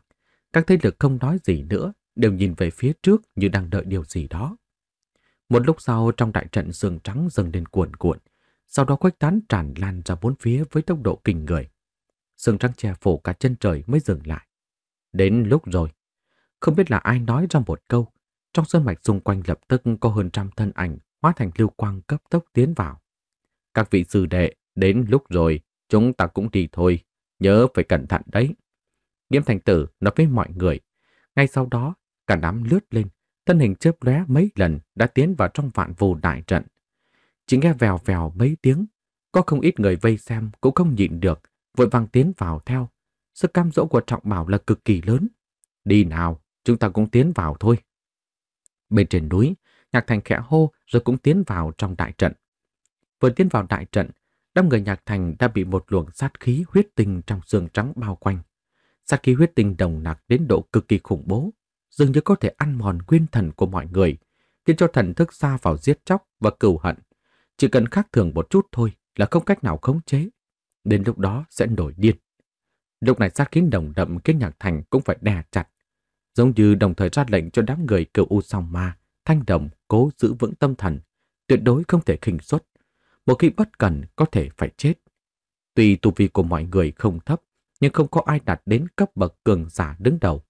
Các thế lực không nói gì nữa, đều nhìn về phía trước như đang đợi điều gì đó. Một lúc sau trong đại trận xương trắng dâng lên cuộn cuộn, sau đó khuếch tán tràn lan ra bốn phía với tốc độ kinh người. Sương trắng che phủ cả chân trời mới dừng lại. Đến lúc rồi, không biết là ai nói ra một câu, trong sơn mạch xung quanh lập tức có hơn trăm thân ảnh hóa thành lưu quang cấp tốc tiến vào. Các vị sư đệ, Đến lúc rồi, chúng ta cũng đi thôi, nhớ phải cẩn thận đấy. Nghiêm thành tử nói với mọi người. Ngay sau đó, cả đám lướt lên, thân hình chớp lóe mấy lần đã tiến vào trong vạn vù đại trận. Chỉ nghe vèo vèo mấy tiếng, có không ít người vây xem cũng không nhịn được, vội vàng tiến vào theo. Sự cam dỗ của trọng bảo là cực kỳ lớn. Đi nào, chúng ta cũng tiến vào thôi. Bên trên núi, Nhạc Thành khẽ hô rồi cũng tiến vào trong đại trận. Vừa tiến vào đại trận, đám người nhạc thành đã bị một luồng sát khí huyết tinh trong xương trắng bao quanh. Sát khí huyết tinh đồng nặc đến độ cực kỳ khủng bố, dường như có thể ăn mòn nguyên thần của mọi người, khiến cho thần thức xa vào giết chóc và cừu hận. Chỉ cần khác thường một chút thôi là không cách nào khống chế, đến lúc đó sẽ nổi điên. Lúc này sát khí đồng đậm khiến nhạc thành cũng phải đè chặt, giống như đồng thời ra lệnh cho đám người cựu u song ma, thanh đồng cố giữ vững tâm thần, tuyệt đối không thể khinh suất một khi bất cẩn có thể phải chết. Tuy tu vi của mọi người không thấp, nhưng không có ai đạt đến cấp bậc cường giả đứng đầu.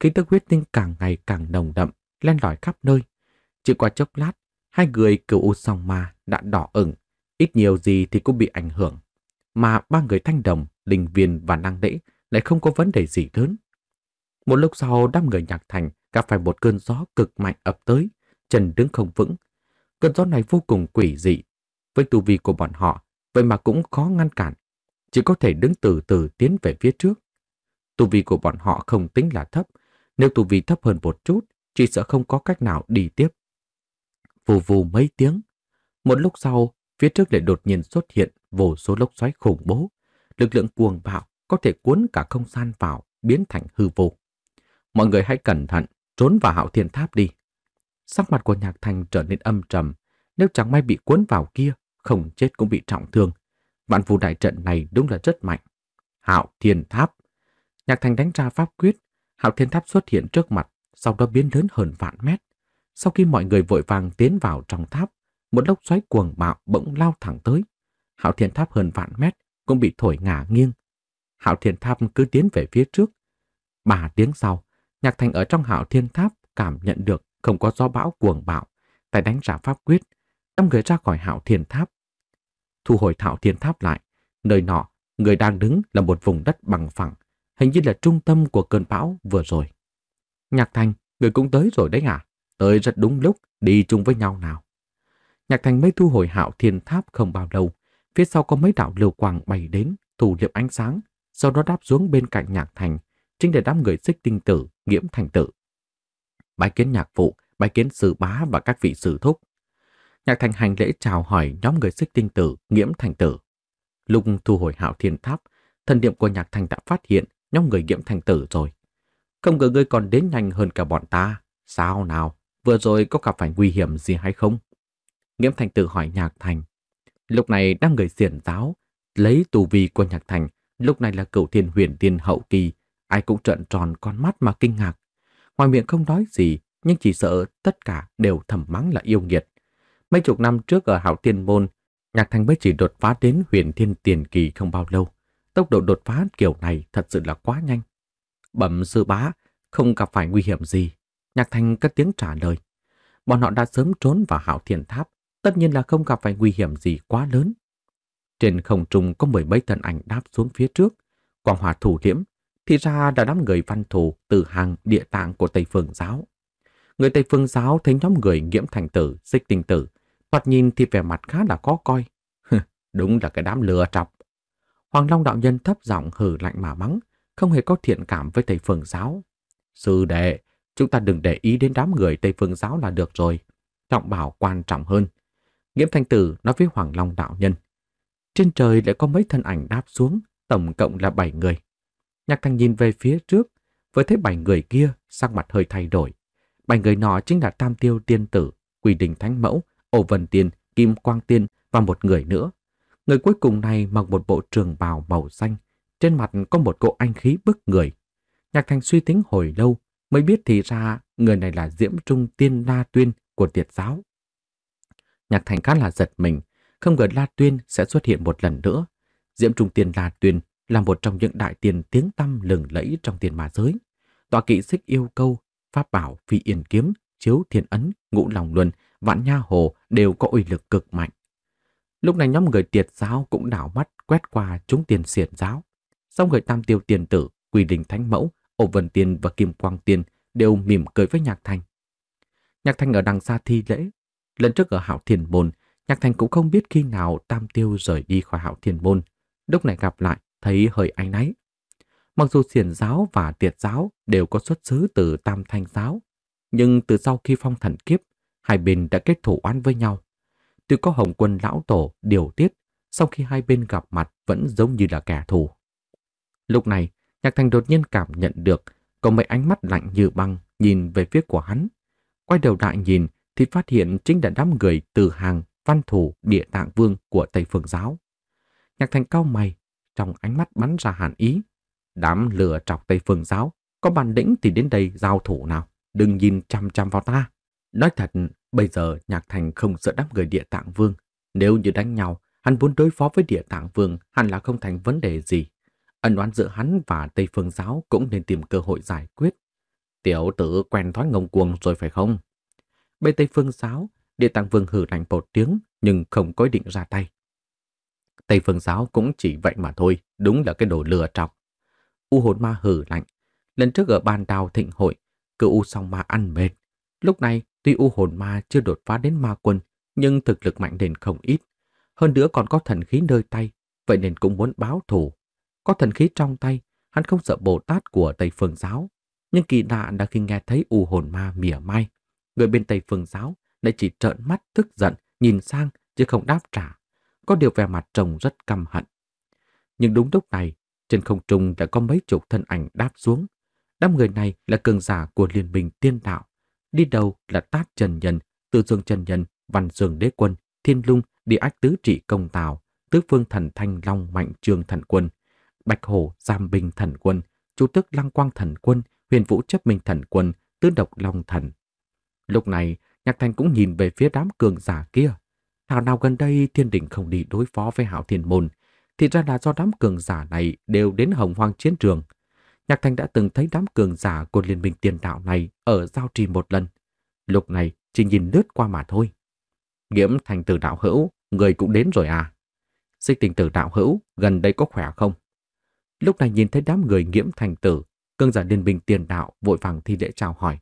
Khi tức huyết tinh càng ngày càng nồng đậm, len lỏi khắp nơi. Chỉ qua chốc lát, hai người cửu u song ma đã đỏ ửng, ít nhiều gì thì cũng bị ảnh hưởng. Mà ba người thanh đồng, linh viên và năng lễ lại không có vấn đề gì lớn. Một lúc sau, đám người nhạc thành gặp phải một cơn gió cực mạnh ập tới, chân đứng không vững. Cơn gió này vô cùng quỷ dị, với tu vi của bọn họ, vậy mà cũng khó ngăn cản, chỉ có thể đứng từ từ tiến về phía trước. Tu vi của bọn họ không tính là thấp, nếu tu vi thấp hơn một chút, chỉ sợ không có cách nào đi tiếp. Vù vù mấy tiếng, một lúc sau, phía trước lại đột nhiên xuất hiện vô số lốc xoáy khủng bố, lực lượng cuồng bạo có thể cuốn cả không gian vào, biến thành hư vô. Mọi người hãy cẩn thận, trốn vào hạo thiên tháp đi. Sắc mặt của Nhạc Thành trở nên âm trầm, nếu chẳng may bị cuốn vào kia, không chết cũng bị trọng thương. Vạn phù đại trận này đúng là rất mạnh. Hạo Thiên Tháp. Nhạc Thành đánh ra pháp quyết, Hạo Thiên Tháp xuất hiện trước mặt, sau đó biến lớn hơn vạn mét. Sau khi mọi người vội vàng tiến vào trong tháp, một lốc xoáy cuồng bạo bỗng lao thẳng tới. Hạo Thiên Tháp hơn vạn mét cũng bị thổi ngả nghiêng. Hạo Thiên Tháp cứ tiến về phía trước. Bà tiếng sau, Nhạc Thành ở trong Hạo Thiên Tháp cảm nhận được không có gió bão cuồng bạo, tại đánh ra pháp quyết năm người ra khỏi hạo thiên tháp. Thu hồi thảo thiên tháp lại, nơi nọ, người đang đứng là một vùng đất bằng phẳng, hình như là trung tâm của cơn bão vừa rồi. Nhạc Thành, người cũng tới rồi đấy à? Tới rất đúng lúc, đi chung với nhau nào. Nhạc Thành mới thu hồi hạo thiên tháp không bao lâu, phía sau có mấy đạo lưu quang bay đến, thủ liệu ánh sáng, sau đó đáp xuống bên cạnh Nhạc Thành, chính để đám người xích tinh tử, nghiễm thành tử. Bái kiến nhạc phụ, bái kiến sư bá và các vị sư thúc. Nhạc Thành hành lễ chào hỏi nhóm người xích tinh tử, nghiễm thành tử. Lúc thu hồi hạo thiên tháp, thần niệm của Nhạc Thành đã phát hiện nhóm người nghiễm thành tử rồi. Không ngờ ngươi còn đến nhanh hơn cả bọn ta. Sao nào? Vừa rồi có gặp phải nguy hiểm gì hay không? Nghiễm thành tử hỏi Nhạc Thành. Lúc này đang người diện giáo, lấy tù vi của Nhạc Thành, lúc này là cửu thiên huyền tiên hậu kỳ, ai cũng trợn tròn con mắt mà kinh ngạc. Ngoài miệng không nói gì, nhưng chỉ sợ tất cả đều thầm mắng là yêu nghiệt, Mấy chục năm trước ở Hảo Tiên Môn, Nhạc Thanh mới chỉ đột phá đến huyền thiên tiền kỳ không bao lâu. Tốc độ đột phá kiểu này thật sự là quá nhanh. Bẩm sư bá, không gặp phải nguy hiểm gì. Nhạc Thanh cất tiếng trả lời. Bọn họ đã sớm trốn vào Hảo Thiên Tháp, tất nhiên là không gặp phải nguy hiểm gì quá lớn. Trên không trung có mười mấy thần ảnh đáp xuống phía trước, quang hòa thủ liễm, thì ra đã đám người văn thù từ hàng địa tạng của Tây Phương Giáo. Người Tây Phương Giáo thấy nhóm người nghiễm thành tử, dịch tinh tử Thoạt nhìn thì vẻ mặt khá là có coi. Đúng là cái đám lừa trọc. Hoàng Long đạo nhân thấp giọng hử lạnh mà mắng, không hề có thiện cảm với thầy phương giáo. Sư đệ, chúng ta đừng để ý đến đám người thầy Phương giáo là được rồi. Trọng bảo quan trọng hơn. Nghiễm Thanh Tử nói với Hoàng Long đạo nhân. Trên trời lại có mấy thân ảnh đáp xuống, tổng cộng là bảy người. Nhạc Thanh nhìn về phía trước, với thấy bảy người kia, sắc mặt hơi thay đổi. Bảy người nọ chính là Tam Tiêu Tiên Tử, Quỳ Đình Thánh Mẫu Ô Vân Tiên, Kim Quang Tiên và một người nữa. Người cuối cùng này mặc một bộ trường bào màu xanh, trên mặt có một cỗ anh khí bức người. Nhạc Thành suy tính hồi lâu mới biết thì ra người này là Diễm Trung Tiên La Tuyên của tiệt giáo. Nhạc Thành khá là giật mình, không ngờ La Tuyên sẽ xuất hiện một lần nữa. Diễm Trung Tiên La Tuyên là một trong những đại tiên tiếng tăm lừng lẫy trong tiền ma giới. Tọa kỵ xích yêu câu, pháp bảo phi yên kiếm, chiếu thiên ấn, ngũ lòng luân Vạn Nha Hồ đều có uy lực cực mạnh. Lúc này nhóm người tiệt giáo cũng đảo mắt quét qua chúng tiền xiển giáo. Sau người tam tiêu tiền tử, quỳ đình thánh mẫu, ổ vần tiên và kim quang tiên đều mỉm cười với Nhạc thanh. Nhạc thanh ở đằng xa thi lễ. Lần trước ở Hạo thiền Môn, Nhạc thanh cũng không biết khi nào tam tiêu rời đi khỏi Hạo thiền Môn. Lúc này gặp lại, thấy hơi ánh náy. Mặc dù xiển giáo và tiệt giáo đều có xuất xứ từ tam thanh giáo, nhưng từ sau khi phong thần kiếp, hai bên đã kết thủ oán với nhau. Từ có Hồng Quân lão tổ điều tiết, sau khi hai bên gặp mặt vẫn giống như là kẻ thù. Lúc này, Nhạc Thành đột nhiên cảm nhận được có mấy ánh mắt lạnh như băng nhìn về phía của hắn. Quay đầu lại nhìn thì phát hiện chính là đám người từ hàng văn thủ địa tạng vương của Tây Phương Giáo. Nhạc Thành cao mày, trong ánh mắt bắn ra hàn ý. Đám lừa trọc Tây Phương Giáo, có bản lĩnh thì đến đây giao thủ nào, đừng nhìn chăm chăm vào ta. Nói thật, bây giờ Nhạc Thành không sợ đám người địa tạng vương. Nếu như đánh nhau, hắn muốn đối phó với địa tạng vương hẳn là không thành vấn đề gì. Ân oán giữa hắn và Tây Phương Giáo cũng nên tìm cơ hội giải quyết. Tiểu tử quen thói ngông cuồng rồi phải không? Bên Tây Phương Giáo, Địa Tạng Vương hử lạnh một tiếng nhưng không có ý định ra tay. Tây Phương Giáo cũng chỉ vậy mà thôi, đúng là cái đồ lừa trọc. U hồn ma hử lạnh. Lần trước ở ban đào thịnh hội, cựu U song ma ăn mệt. Lúc này Tuy u hồn ma chưa đột phá đến ma quân, nhưng thực lực mạnh đến không ít. Hơn nữa còn có thần khí nơi tay, vậy nên cũng muốn báo thù. Có thần khí trong tay, hắn không sợ Bồ Tát của Tây Phương Giáo. Nhưng kỳ lạ là khi nghe thấy u hồn ma mỉa mai, người bên Tây Phương Giáo lại chỉ trợn mắt tức giận, nhìn sang chứ không đáp trả. Có điều vẻ mặt trông rất căm hận. Nhưng đúng lúc này, trên không trung đã có mấy chục thân ảnh đáp xuống. Đám người này là cường giả của liên minh tiên đạo, đi đầu là Tát Trần Nhân, Từ Dương Trần Nhân, Văn Dương Đế Quân, Thiên Lung, Địa Ách Tứ Trị Công Tào, Tứ Phương Thần Thanh Long Mạnh trường Thần Quân, Bạch Hổ Giam Bình Thần Quân, Chu Tức Lăng Quang Thần Quân, Huyền Vũ Chấp Minh Thần Quân, Tứ Độc Long Thần. Lúc này, Nhạc Thành cũng nhìn về phía đám cường giả kia. Thảo nào gần đây thiên đình không đi đối phó với hảo thiên môn, thì ra là do đám cường giả này đều đến hồng hoang chiến trường. Nhạc Thành đã từng thấy đám cường giả của liên minh tiền đạo này ở giao trì một lần. Lúc này chỉ nhìn lướt qua mà thôi. Nghiễm thành tử đạo hữu, người cũng đến rồi à? Xích tình tử đạo hữu, gần đây có khỏe không? Lúc này nhìn thấy đám người nghiễm thành tử, cường giả liên minh tiền đạo vội vàng thi lễ chào hỏi.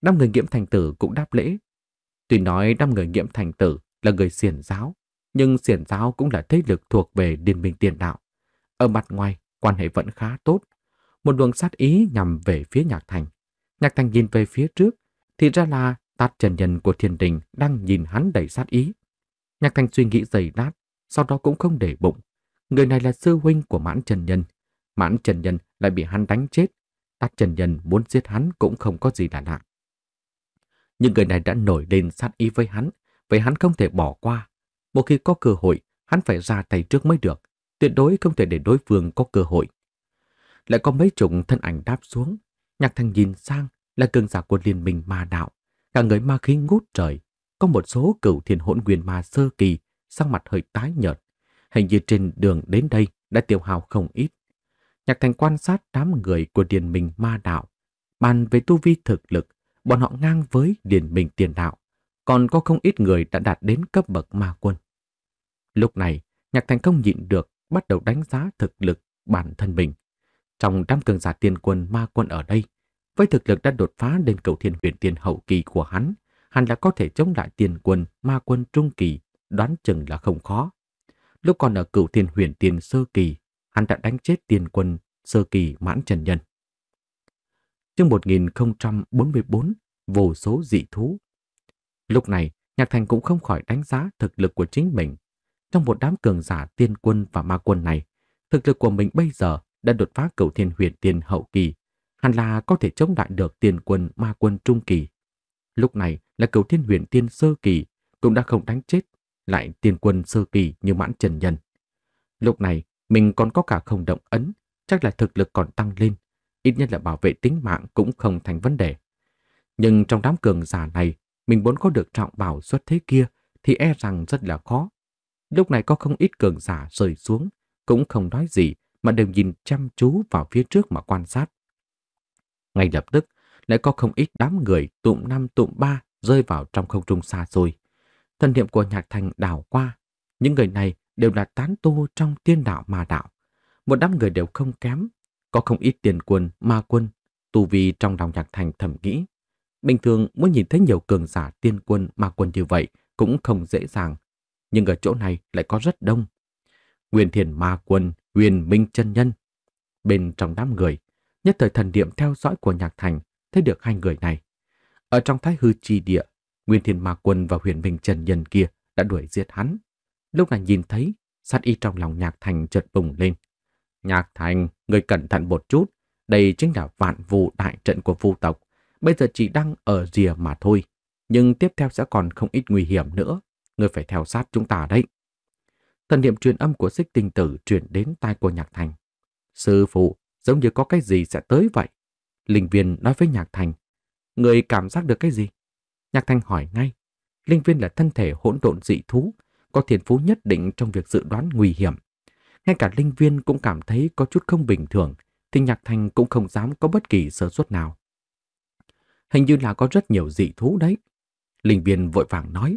Đám người nghiễm thành tử cũng đáp lễ. Tuy nói đám người nghiễm thành tử là người xiển giáo, nhưng xiển giáo cũng là thế lực thuộc về liên minh tiền đạo. Ở mặt ngoài, quan hệ vẫn khá tốt một luồng sát ý nhằm về phía Nhạc Thành. Nhạc Thành nhìn về phía trước, thì ra là tát trần nhân của thiên đình đang nhìn hắn đầy sát ý. Nhạc Thành suy nghĩ dày nát, sau đó cũng không để bụng. Người này là sư huynh của mãn trần nhân. Mãn trần nhân lại bị hắn đánh chết. Tát trần nhân muốn giết hắn cũng không có gì là lạ. Nhưng người này đã nổi lên sát ý với hắn, vậy hắn không thể bỏ qua. Một khi có cơ hội, hắn phải ra tay trước mới được. Tuyệt đối không thể để đối phương có cơ hội lại có mấy chục thân ảnh đáp xuống. Nhạc Thanh nhìn sang là cường giả của liên minh ma đạo, cả người ma khí ngút trời. Có một số cửu thiên hỗn quyền ma sơ kỳ, sang mặt hơi tái nhợt. Hình như trên đường đến đây đã tiêu hào không ít. Nhạc Thanh quan sát đám người của Liên minh ma đạo. Bàn về tu vi thực lực, bọn họ ngang với Liên minh tiền đạo. Còn có không ít người đã đạt đến cấp bậc ma quân. Lúc này, Nhạc Thành không nhịn được bắt đầu đánh giá thực lực bản thân mình. Trong đám cường giả tiên quân ma quân ở đây, với thực lực đã đột phá đến cầu thiên huyền tiên hậu kỳ của hắn, hắn đã có thể chống lại tiên quân ma quân trung kỳ, đoán chừng là không khó. Lúc còn ở cựu thiên huyền tiên sơ kỳ, hắn đã đánh chết tiên quân sơ kỳ mãn trần nhân. Chương 1044, vô số dị thú. Lúc này, Nhạc Thành cũng không khỏi đánh giá thực lực của chính mình. Trong một đám cường giả tiên quân và ma quân này, thực lực của mình bây giờ đã đột phá cầu thiên huyền tiên hậu kỳ, hẳn là có thể chống lại được tiền quân ma quân trung kỳ. Lúc này là cầu thiên huyền tiên sơ kỳ, cũng đã không đánh chết, lại tiền quân sơ kỳ như mãn trần nhân. Lúc này, mình còn có cả không động ấn, chắc là thực lực còn tăng lên, ít nhất là bảo vệ tính mạng cũng không thành vấn đề. Nhưng trong đám cường giả này, mình muốn có được trọng bảo xuất thế kia thì e rằng rất là khó. Lúc này có không ít cường giả rời xuống, cũng không nói gì mà đều nhìn chăm chú vào phía trước mà quan sát. Ngay lập tức, lại có không ít đám người tụm năm tụm ba rơi vào trong không trung xa xôi. Thần niệm của Nhạc Thành đảo qua, những người này đều là tán tu trong tiên đạo mà đạo. Một đám người đều không kém, có không ít tiền quân, ma quân, tu vi trong lòng Nhạc Thành thầm nghĩ. Bình thường muốn nhìn thấy nhiều cường giả tiên quân, ma quân như vậy cũng không dễ dàng, nhưng ở chỗ này lại có rất đông. Nguyên thiền ma quân, huyền minh chân nhân. Bên trong đám người, nhất thời thần niệm theo dõi của Nhạc Thành thấy được hai người này. Ở trong thái hư chi địa, Nguyên Thiên Ma Quân và huyền minh chân nhân kia đã đuổi giết hắn. Lúc này nhìn thấy, sát y trong lòng Nhạc Thành chợt bùng lên. Nhạc Thành, người cẩn thận một chút, đây chính là vạn vụ đại trận của vu tộc. Bây giờ chỉ đang ở rìa mà thôi, nhưng tiếp theo sẽ còn không ít nguy hiểm nữa. Người phải theo sát chúng ta đấy thần niệm truyền âm của xích tinh tử truyền đến tai của Nhạc Thành. Sư phụ, giống như có cái gì sẽ tới vậy. Linh viên nói với Nhạc Thành, người cảm giác được cái gì? Nhạc Thành hỏi ngay. Linh viên là thân thể hỗn độn dị thú, có thiên phú nhất định trong việc dự đoán nguy hiểm. Ngay cả linh viên cũng cảm thấy có chút không bình thường, thì Nhạc Thành cũng không dám có bất kỳ sơ suất nào. Hình như là có rất nhiều dị thú đấy. Linh viên vội vàng nói,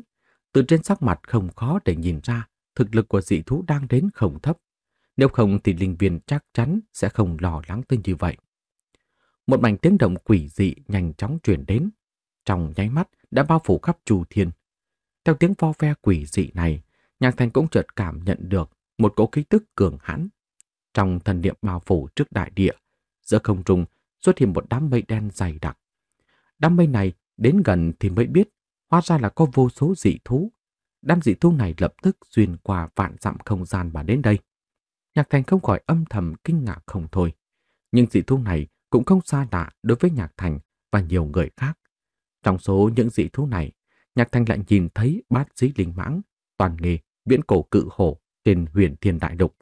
từ trên sắc mặt không khó để nhìn ra thực lực của dị thú đang đến không thấp. Nếu không thì linh viên chắc chắn sẽ không lo lắng tới như vậy. Một mảnh tiếng động quỷ dị nhanh chóng truyền đến. Trong nháy mắt đã bao phủ khắp trù thiên. Theo tiếng vo ve quỷ dị này, Nhạc Thành cũng chợt cảm nhận được một cỗ khí tức cường hãn. Trong thần niệm bao phủ trước đại địa, giữa không trung xuất hiện một đám mây đen dày đặc. Đám mây này đến gần thì mới biết, hóa ra là có vô số dị thú đám dị thú này lập tức xuyên qua vạn dặm không gian mà đến đây. Nhạc Thành không khỏi âm thầm kinh ngạc không thôi. Nhưng dị thú này cũng không xa lạ đối với Nhạc Thành và nhiều người khác. Trong số những dị thú này, Nhạc Thành lại nhìn thấy bát sĩ linh mãng, toàn nghề, viễn cổ cự hổ trên huyền thiên đại đục.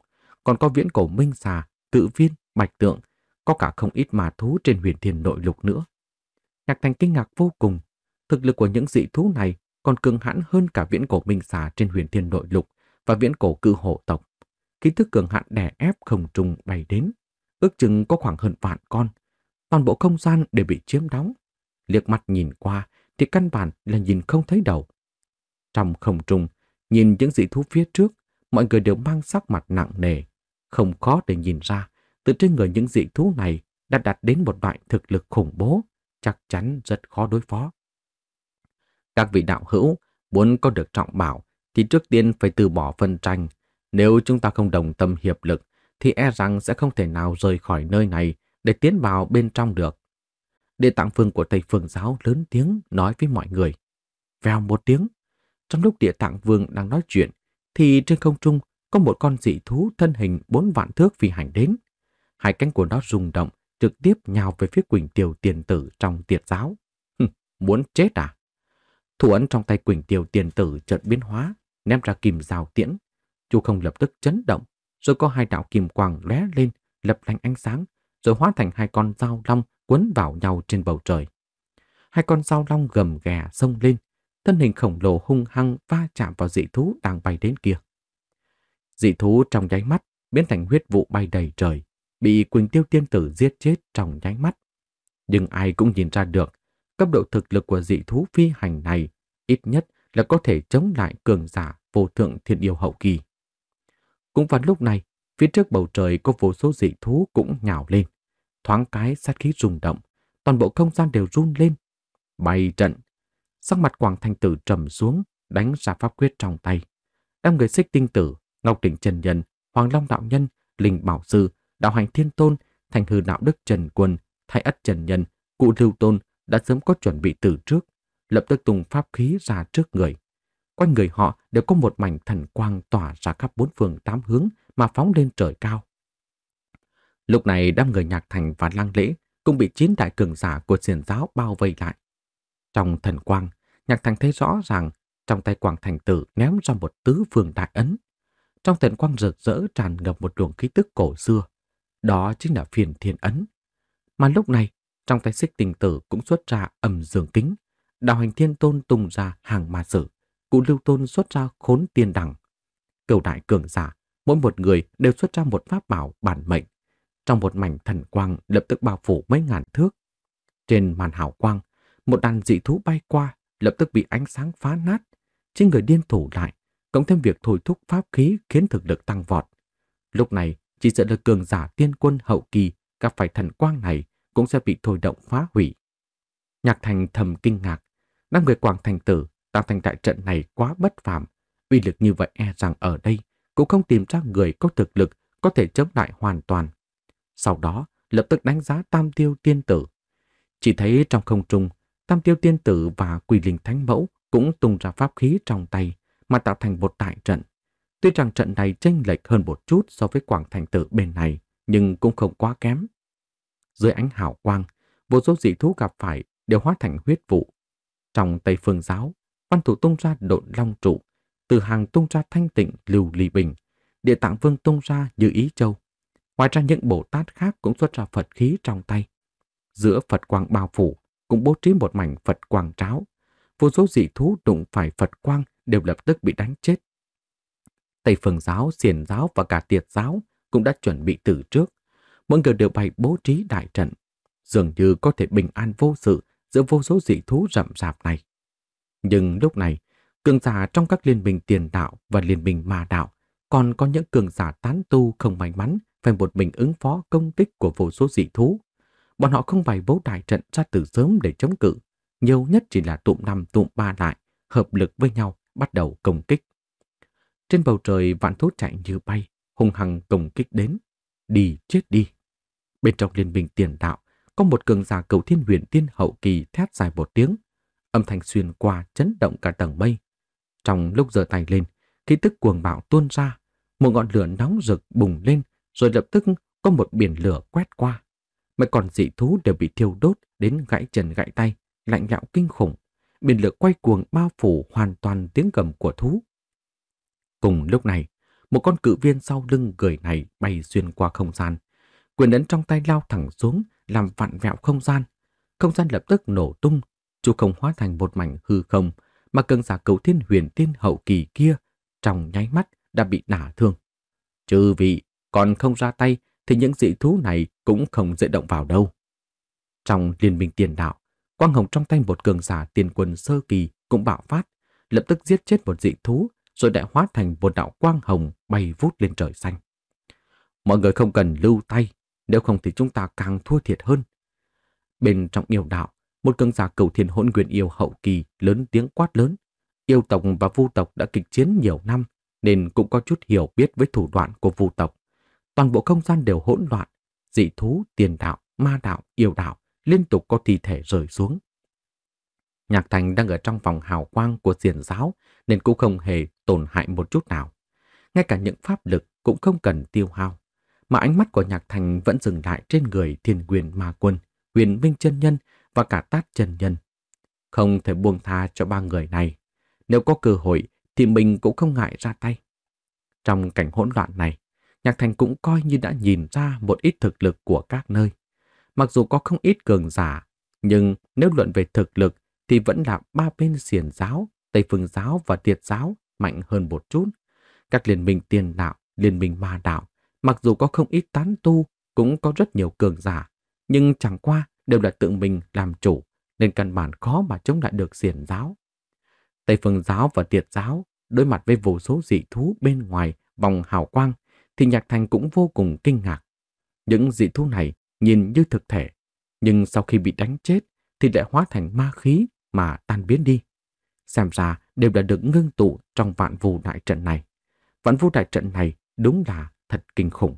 Còn có viễn cổ minh xà, tự viên, bạch tượng, có cả không ít mà thú trên huyền thiên nội lục nữa. Nhạc Thành kinh ngạc vô cùng. Thực lực của những dị thú này còn cường hãn hơn cả viễn cổ minh xà trên huyền thiên nội lục và viễn cổ cự hộ tộc. Ký thức cường hãn đè ép không trùng bay đến, ước chừng có khoảng hơn vạn con. Toàn bộ không gian đều bị chiếm đóng. Liệt mặt nhìn qua thì căn bản là nhìn không thấy đầu. Trong không trung, nhìn những dị thú phía trước, mọi người đều mang sắc mặt nặng nề. Không khó để nhìn ra, từ trên người những dị thú này đã đạt đến một loại thực lực khủng bố, chắc chắn rất khó đối phó. Các vị đạo hữu muốn có được trọng bảo thì trước tiên phải từ bỏ phân tranh. Nếu chúng ta không đồng tâm hiệp lực thì e rằng sẽ không thể nào rời khỏi nơi này để tiến vào bên trong được. Địa tạng phương của Tây Phương Giáo lớn tiếng nói với mọi người. Vèo một tiếng, trong lúc địa tạng vương đang nói chuyện thì trên không trung có một con dị thú thân hình bốn vạn thước phi hành đến. Hai cánh của nó rung động, trực tiếp nhào về phía Quỳnh Tiểu Tiền Tử trong tiệt giáo. muốn chết à? Thủ ấn trong tay Quỳnh Tiêu tiền tử chợt biến hóa, ném ra kìm rào tiễn. Chu không lập tức chấn động, rồi có hai đạo kìm quang lóe lên, lập lành ánh sáng, rồi hóa thành hai con dao long quấn vào nhau trên bầu trời. Hai con dao long gầm ghè sông lên, thân hình khổng lồ hung hăng va chạm vào dị thú đang bay đến kia. Dị thú trong nháy mắt biến thành huyết vụ bay đầy trời, bị Quỳnh Tiêu tiên tử giết chết trong nháy mắt. Nhưng ai cũng nhìn ra được cấp độ thực lực của dị thú phi hành này ít nhất là có thể chống lại cường giả vô thượng thiên yêu hậu kỳ. Cũng vào lúc này, phía trước bầu trời có vô số dị thú cũng nhào lên. Thoáng cái sát khí rung động, toàn bộ không gian đều run lên. Bay trận, sắc mặt Quảng Thanh Tử trầm xuống, đánh ra pháp quyết trong tay. Đám người xích tinh tử, Ngọc Đỉnh Trần Nhân, Hoàng Long Đạo Nhân, Linh Bảo Sư, Đạo Hành Thiên Tôn, Thành Hư Đạo Đức Trần Quân, Thái Ất Trần Nhân, Cụ Lưu Tôn đã sớm có chuẩn bị từ trước, lập tức tung pháp khí ra trước người. Quanh người họ đều có một mảnh thần quang tỏa ra khắp bốn phương tám hướng mà phóng lên trời cao. Lúc này đám người nhạc thành và lang lễ cũng bị chín đại cường giả của thiền giáo bao vây lại. Trong thần quang, nhạc thành thấy rõ ràng trong tay quảng thành tử ném ra một tứ phương đại ấn. Trong thần quang rực rỡ tràn ngập một luồng khí tức cổ xưa. Đó chính là phiền thiên ấn. Mà lúc này, trong tay xích tình tử cũng xuất ra ẩm dường kính, đạo hành thiên tôn tung ra hàng ma sử, cụ lưu tôn xuất ra khốn tiên đẳng. Cửu đại cường giả, mỗi một người đều xuất ra một pháp bảo bản mệnh. Trong một mảnh thần quang lập tức bao phủ mấy ngàn thước. Trên màn hào quang, một đàn dị thú bay qua lập tức bị ánh sáng phá nát. Trên người điên thủ lại, cộng thêm việc thổi thúc pháp khí khiến thực lực tăng vọt. Lúc này, chỉ sợ là cường giả tiên quân hậu kỳ gặp phải thần quang này cũng sẽ bị thôi động phá hủy. Nhạc Thành thầm kinh ngạc, năm người Quảng Thành Tử tạo thành đại trận này quá bất phàm, uy lực như vậy e rằng ở đây cũng không tìm ra người có thực lực có thể chống lại hoàn toàn. Sau đó, lập tức đánh giá Tam Tiêu Tiên Tử. Chỉ thấy trong không trung, Tam Tiêu Tiên Tử và Quỳ Linh Thánh Mẫu cũng tung ra pháp khí trong tay mà tạo thành một đại trận. Tuy rằng trận này chênh lệch hơn một chút so với Quảng Thành Tử bên này, nhưng cũng không quá kém dưới ánh hào quang, vô số dị thú gặp phải đều hóa thành huyết vụ. Trong Tây Phương Giáo, văn thủ tung ra độn long trụ, từ hàng tung ra thanh tịnh lưu ly bình, địa tạng vương tung ra như ý châu. Ngoài ra những Bồ Tát khác cũng xuất ra Phật khí trong tay. Giữa Phật quang bao phủ cũng bố trí một mảnh Phật quang tráo. Vô số dị thú đụng phải Phật quang đều lập tức bị đánh chết. Tây Phương giáo, Xiền giáo và cả Tiệt giáo cũng đã chuẩn bị từ trước, mọi người đều bày bố trí đại trận, dường như có thể bình an vô sự giữa vô số dị thú rậm rạp này. Nhưng lúc này, cường giả trong các liên minh tiền đạo và liên minh ma đạo còn có những cường giả tán tu không may mắn phải một mình ứng phó công kích của vô số dị thú. Bọn họ không bày bố đại trận ra từ sớm để chống cự, nhiều nhất chỉ là tụm năm tụm ba lại, hợp lực với nhau, bắt đầu công kích. Trên bầu trời vạn thú chạy như bay, hung hăng công kích đến. Đi chết đi! Bên trong liên minh tiền đạo, có một cường giả cầu thiên huyền tiên hậu kỳ thét dài một tiếng. Âm thanh xuyên qua chấn động cả tầng mây. Trong lúc giơ tay lên, khí tức cuồng bạo tuôn ra. Một ngọn lửa nóng rực bùng lên rồi lập tức có một biển lửa quét qua. Mấy con dị thú đều bị thiêu đốt đến gãy chân gãy tay, lạnh lẽo kinh khủng. Biển lửa quay cuồng bao phủ hoàn toàn tiếng gầm của thú. Cùng lúc này, một con cự viên sau lưng người này bay xuyên qua không gian, quyền ấn trong tay lao thẳng xuống, làm vặn vẹo không gian. Không gian lập tức nổ tung, chú không hóa thành một mảnh hư không, mà cường giả cầu thiên huyền tiên hậu kỳ kia trong nháy mắt đã bị đả thương. Chư vị, còn không ra tay thì những dị thú này cũng không dễ động vào đâu. Trong liên minh tiền đạo, quang hồng trong tay một cường giả tiền quân sơ kỳ cũng bạo phát, lập tức giết chết một dị thú rồi đại hóa thành một đạo quang hồng bay vút lên trời xanh. Mọi người không cần lưu tay, nếu không thì chúng ta càng thua thiệt hơn. Bên trong yêu đạo, một cường giả cầu thiên hỗn nguyên yêu hậu kỳ lớn tiếng quát lớn. Yêu tộc và vu tộc đã kịch chiến nhiều năm, nên cũng có chút hiểu biết với thủ đoạn của vu tộc. Toàn bộ không gian đều hỗn loạn, dị thú, tiền đạo, ma đạo, yêu đạo liên tục có thi thể rơi xuống. Nhạc Thành đang ở trong vòng hào quang của diền giáo nên cũng không hề tổn hại một chút nào. Ngay cả những pháp lực cũng không cần tiêu hao mà ánh mắt của Nhạc Thành vẫn dừng lại trên người thiên quyền ma quân, huyền minh chân nhân và cả tát chân nhân. Không thể buông tha cho ba người này. Nếu có cơ hội thì mình cũng không ngại ra tay. Trong cảnh hỗn loạn này, Nhạc Thành cũng coi như đã nhìn ra một ít thực lực của các nơi. Mặc dù có không ít cường giả, nhưng nếu luận về thực lực thì vẫn là ba bên xiển giáo, Tây Phương giáo và Tiệt giáo mạnh hơn một chút. Các liên minh tiên đạo, liên minh ma đạo mặc dù có không ít tán tu, cũng có rất nhiều cường giả, nhưng chẳng qua đều là tự mình làm chủ, nên căn bản khó mà chống lại được xiển giáo. Tây phương giáo và tiệt giáo đối mặt với vô số dị thú bên ngoài vòng hào quang, thì Nhạc Thành cũng vô cùng kinh ngạc. Những dị thú này nhìn như thực thể, nhưng sau khi bị đánh chết thì lại hóa thành ma khí mà tan biến đi. Xem ra đều đã được ngưng tụ trong vạn vụ đại trận này. Vạn vụ đại trận này đúng là Thật kinh khủng.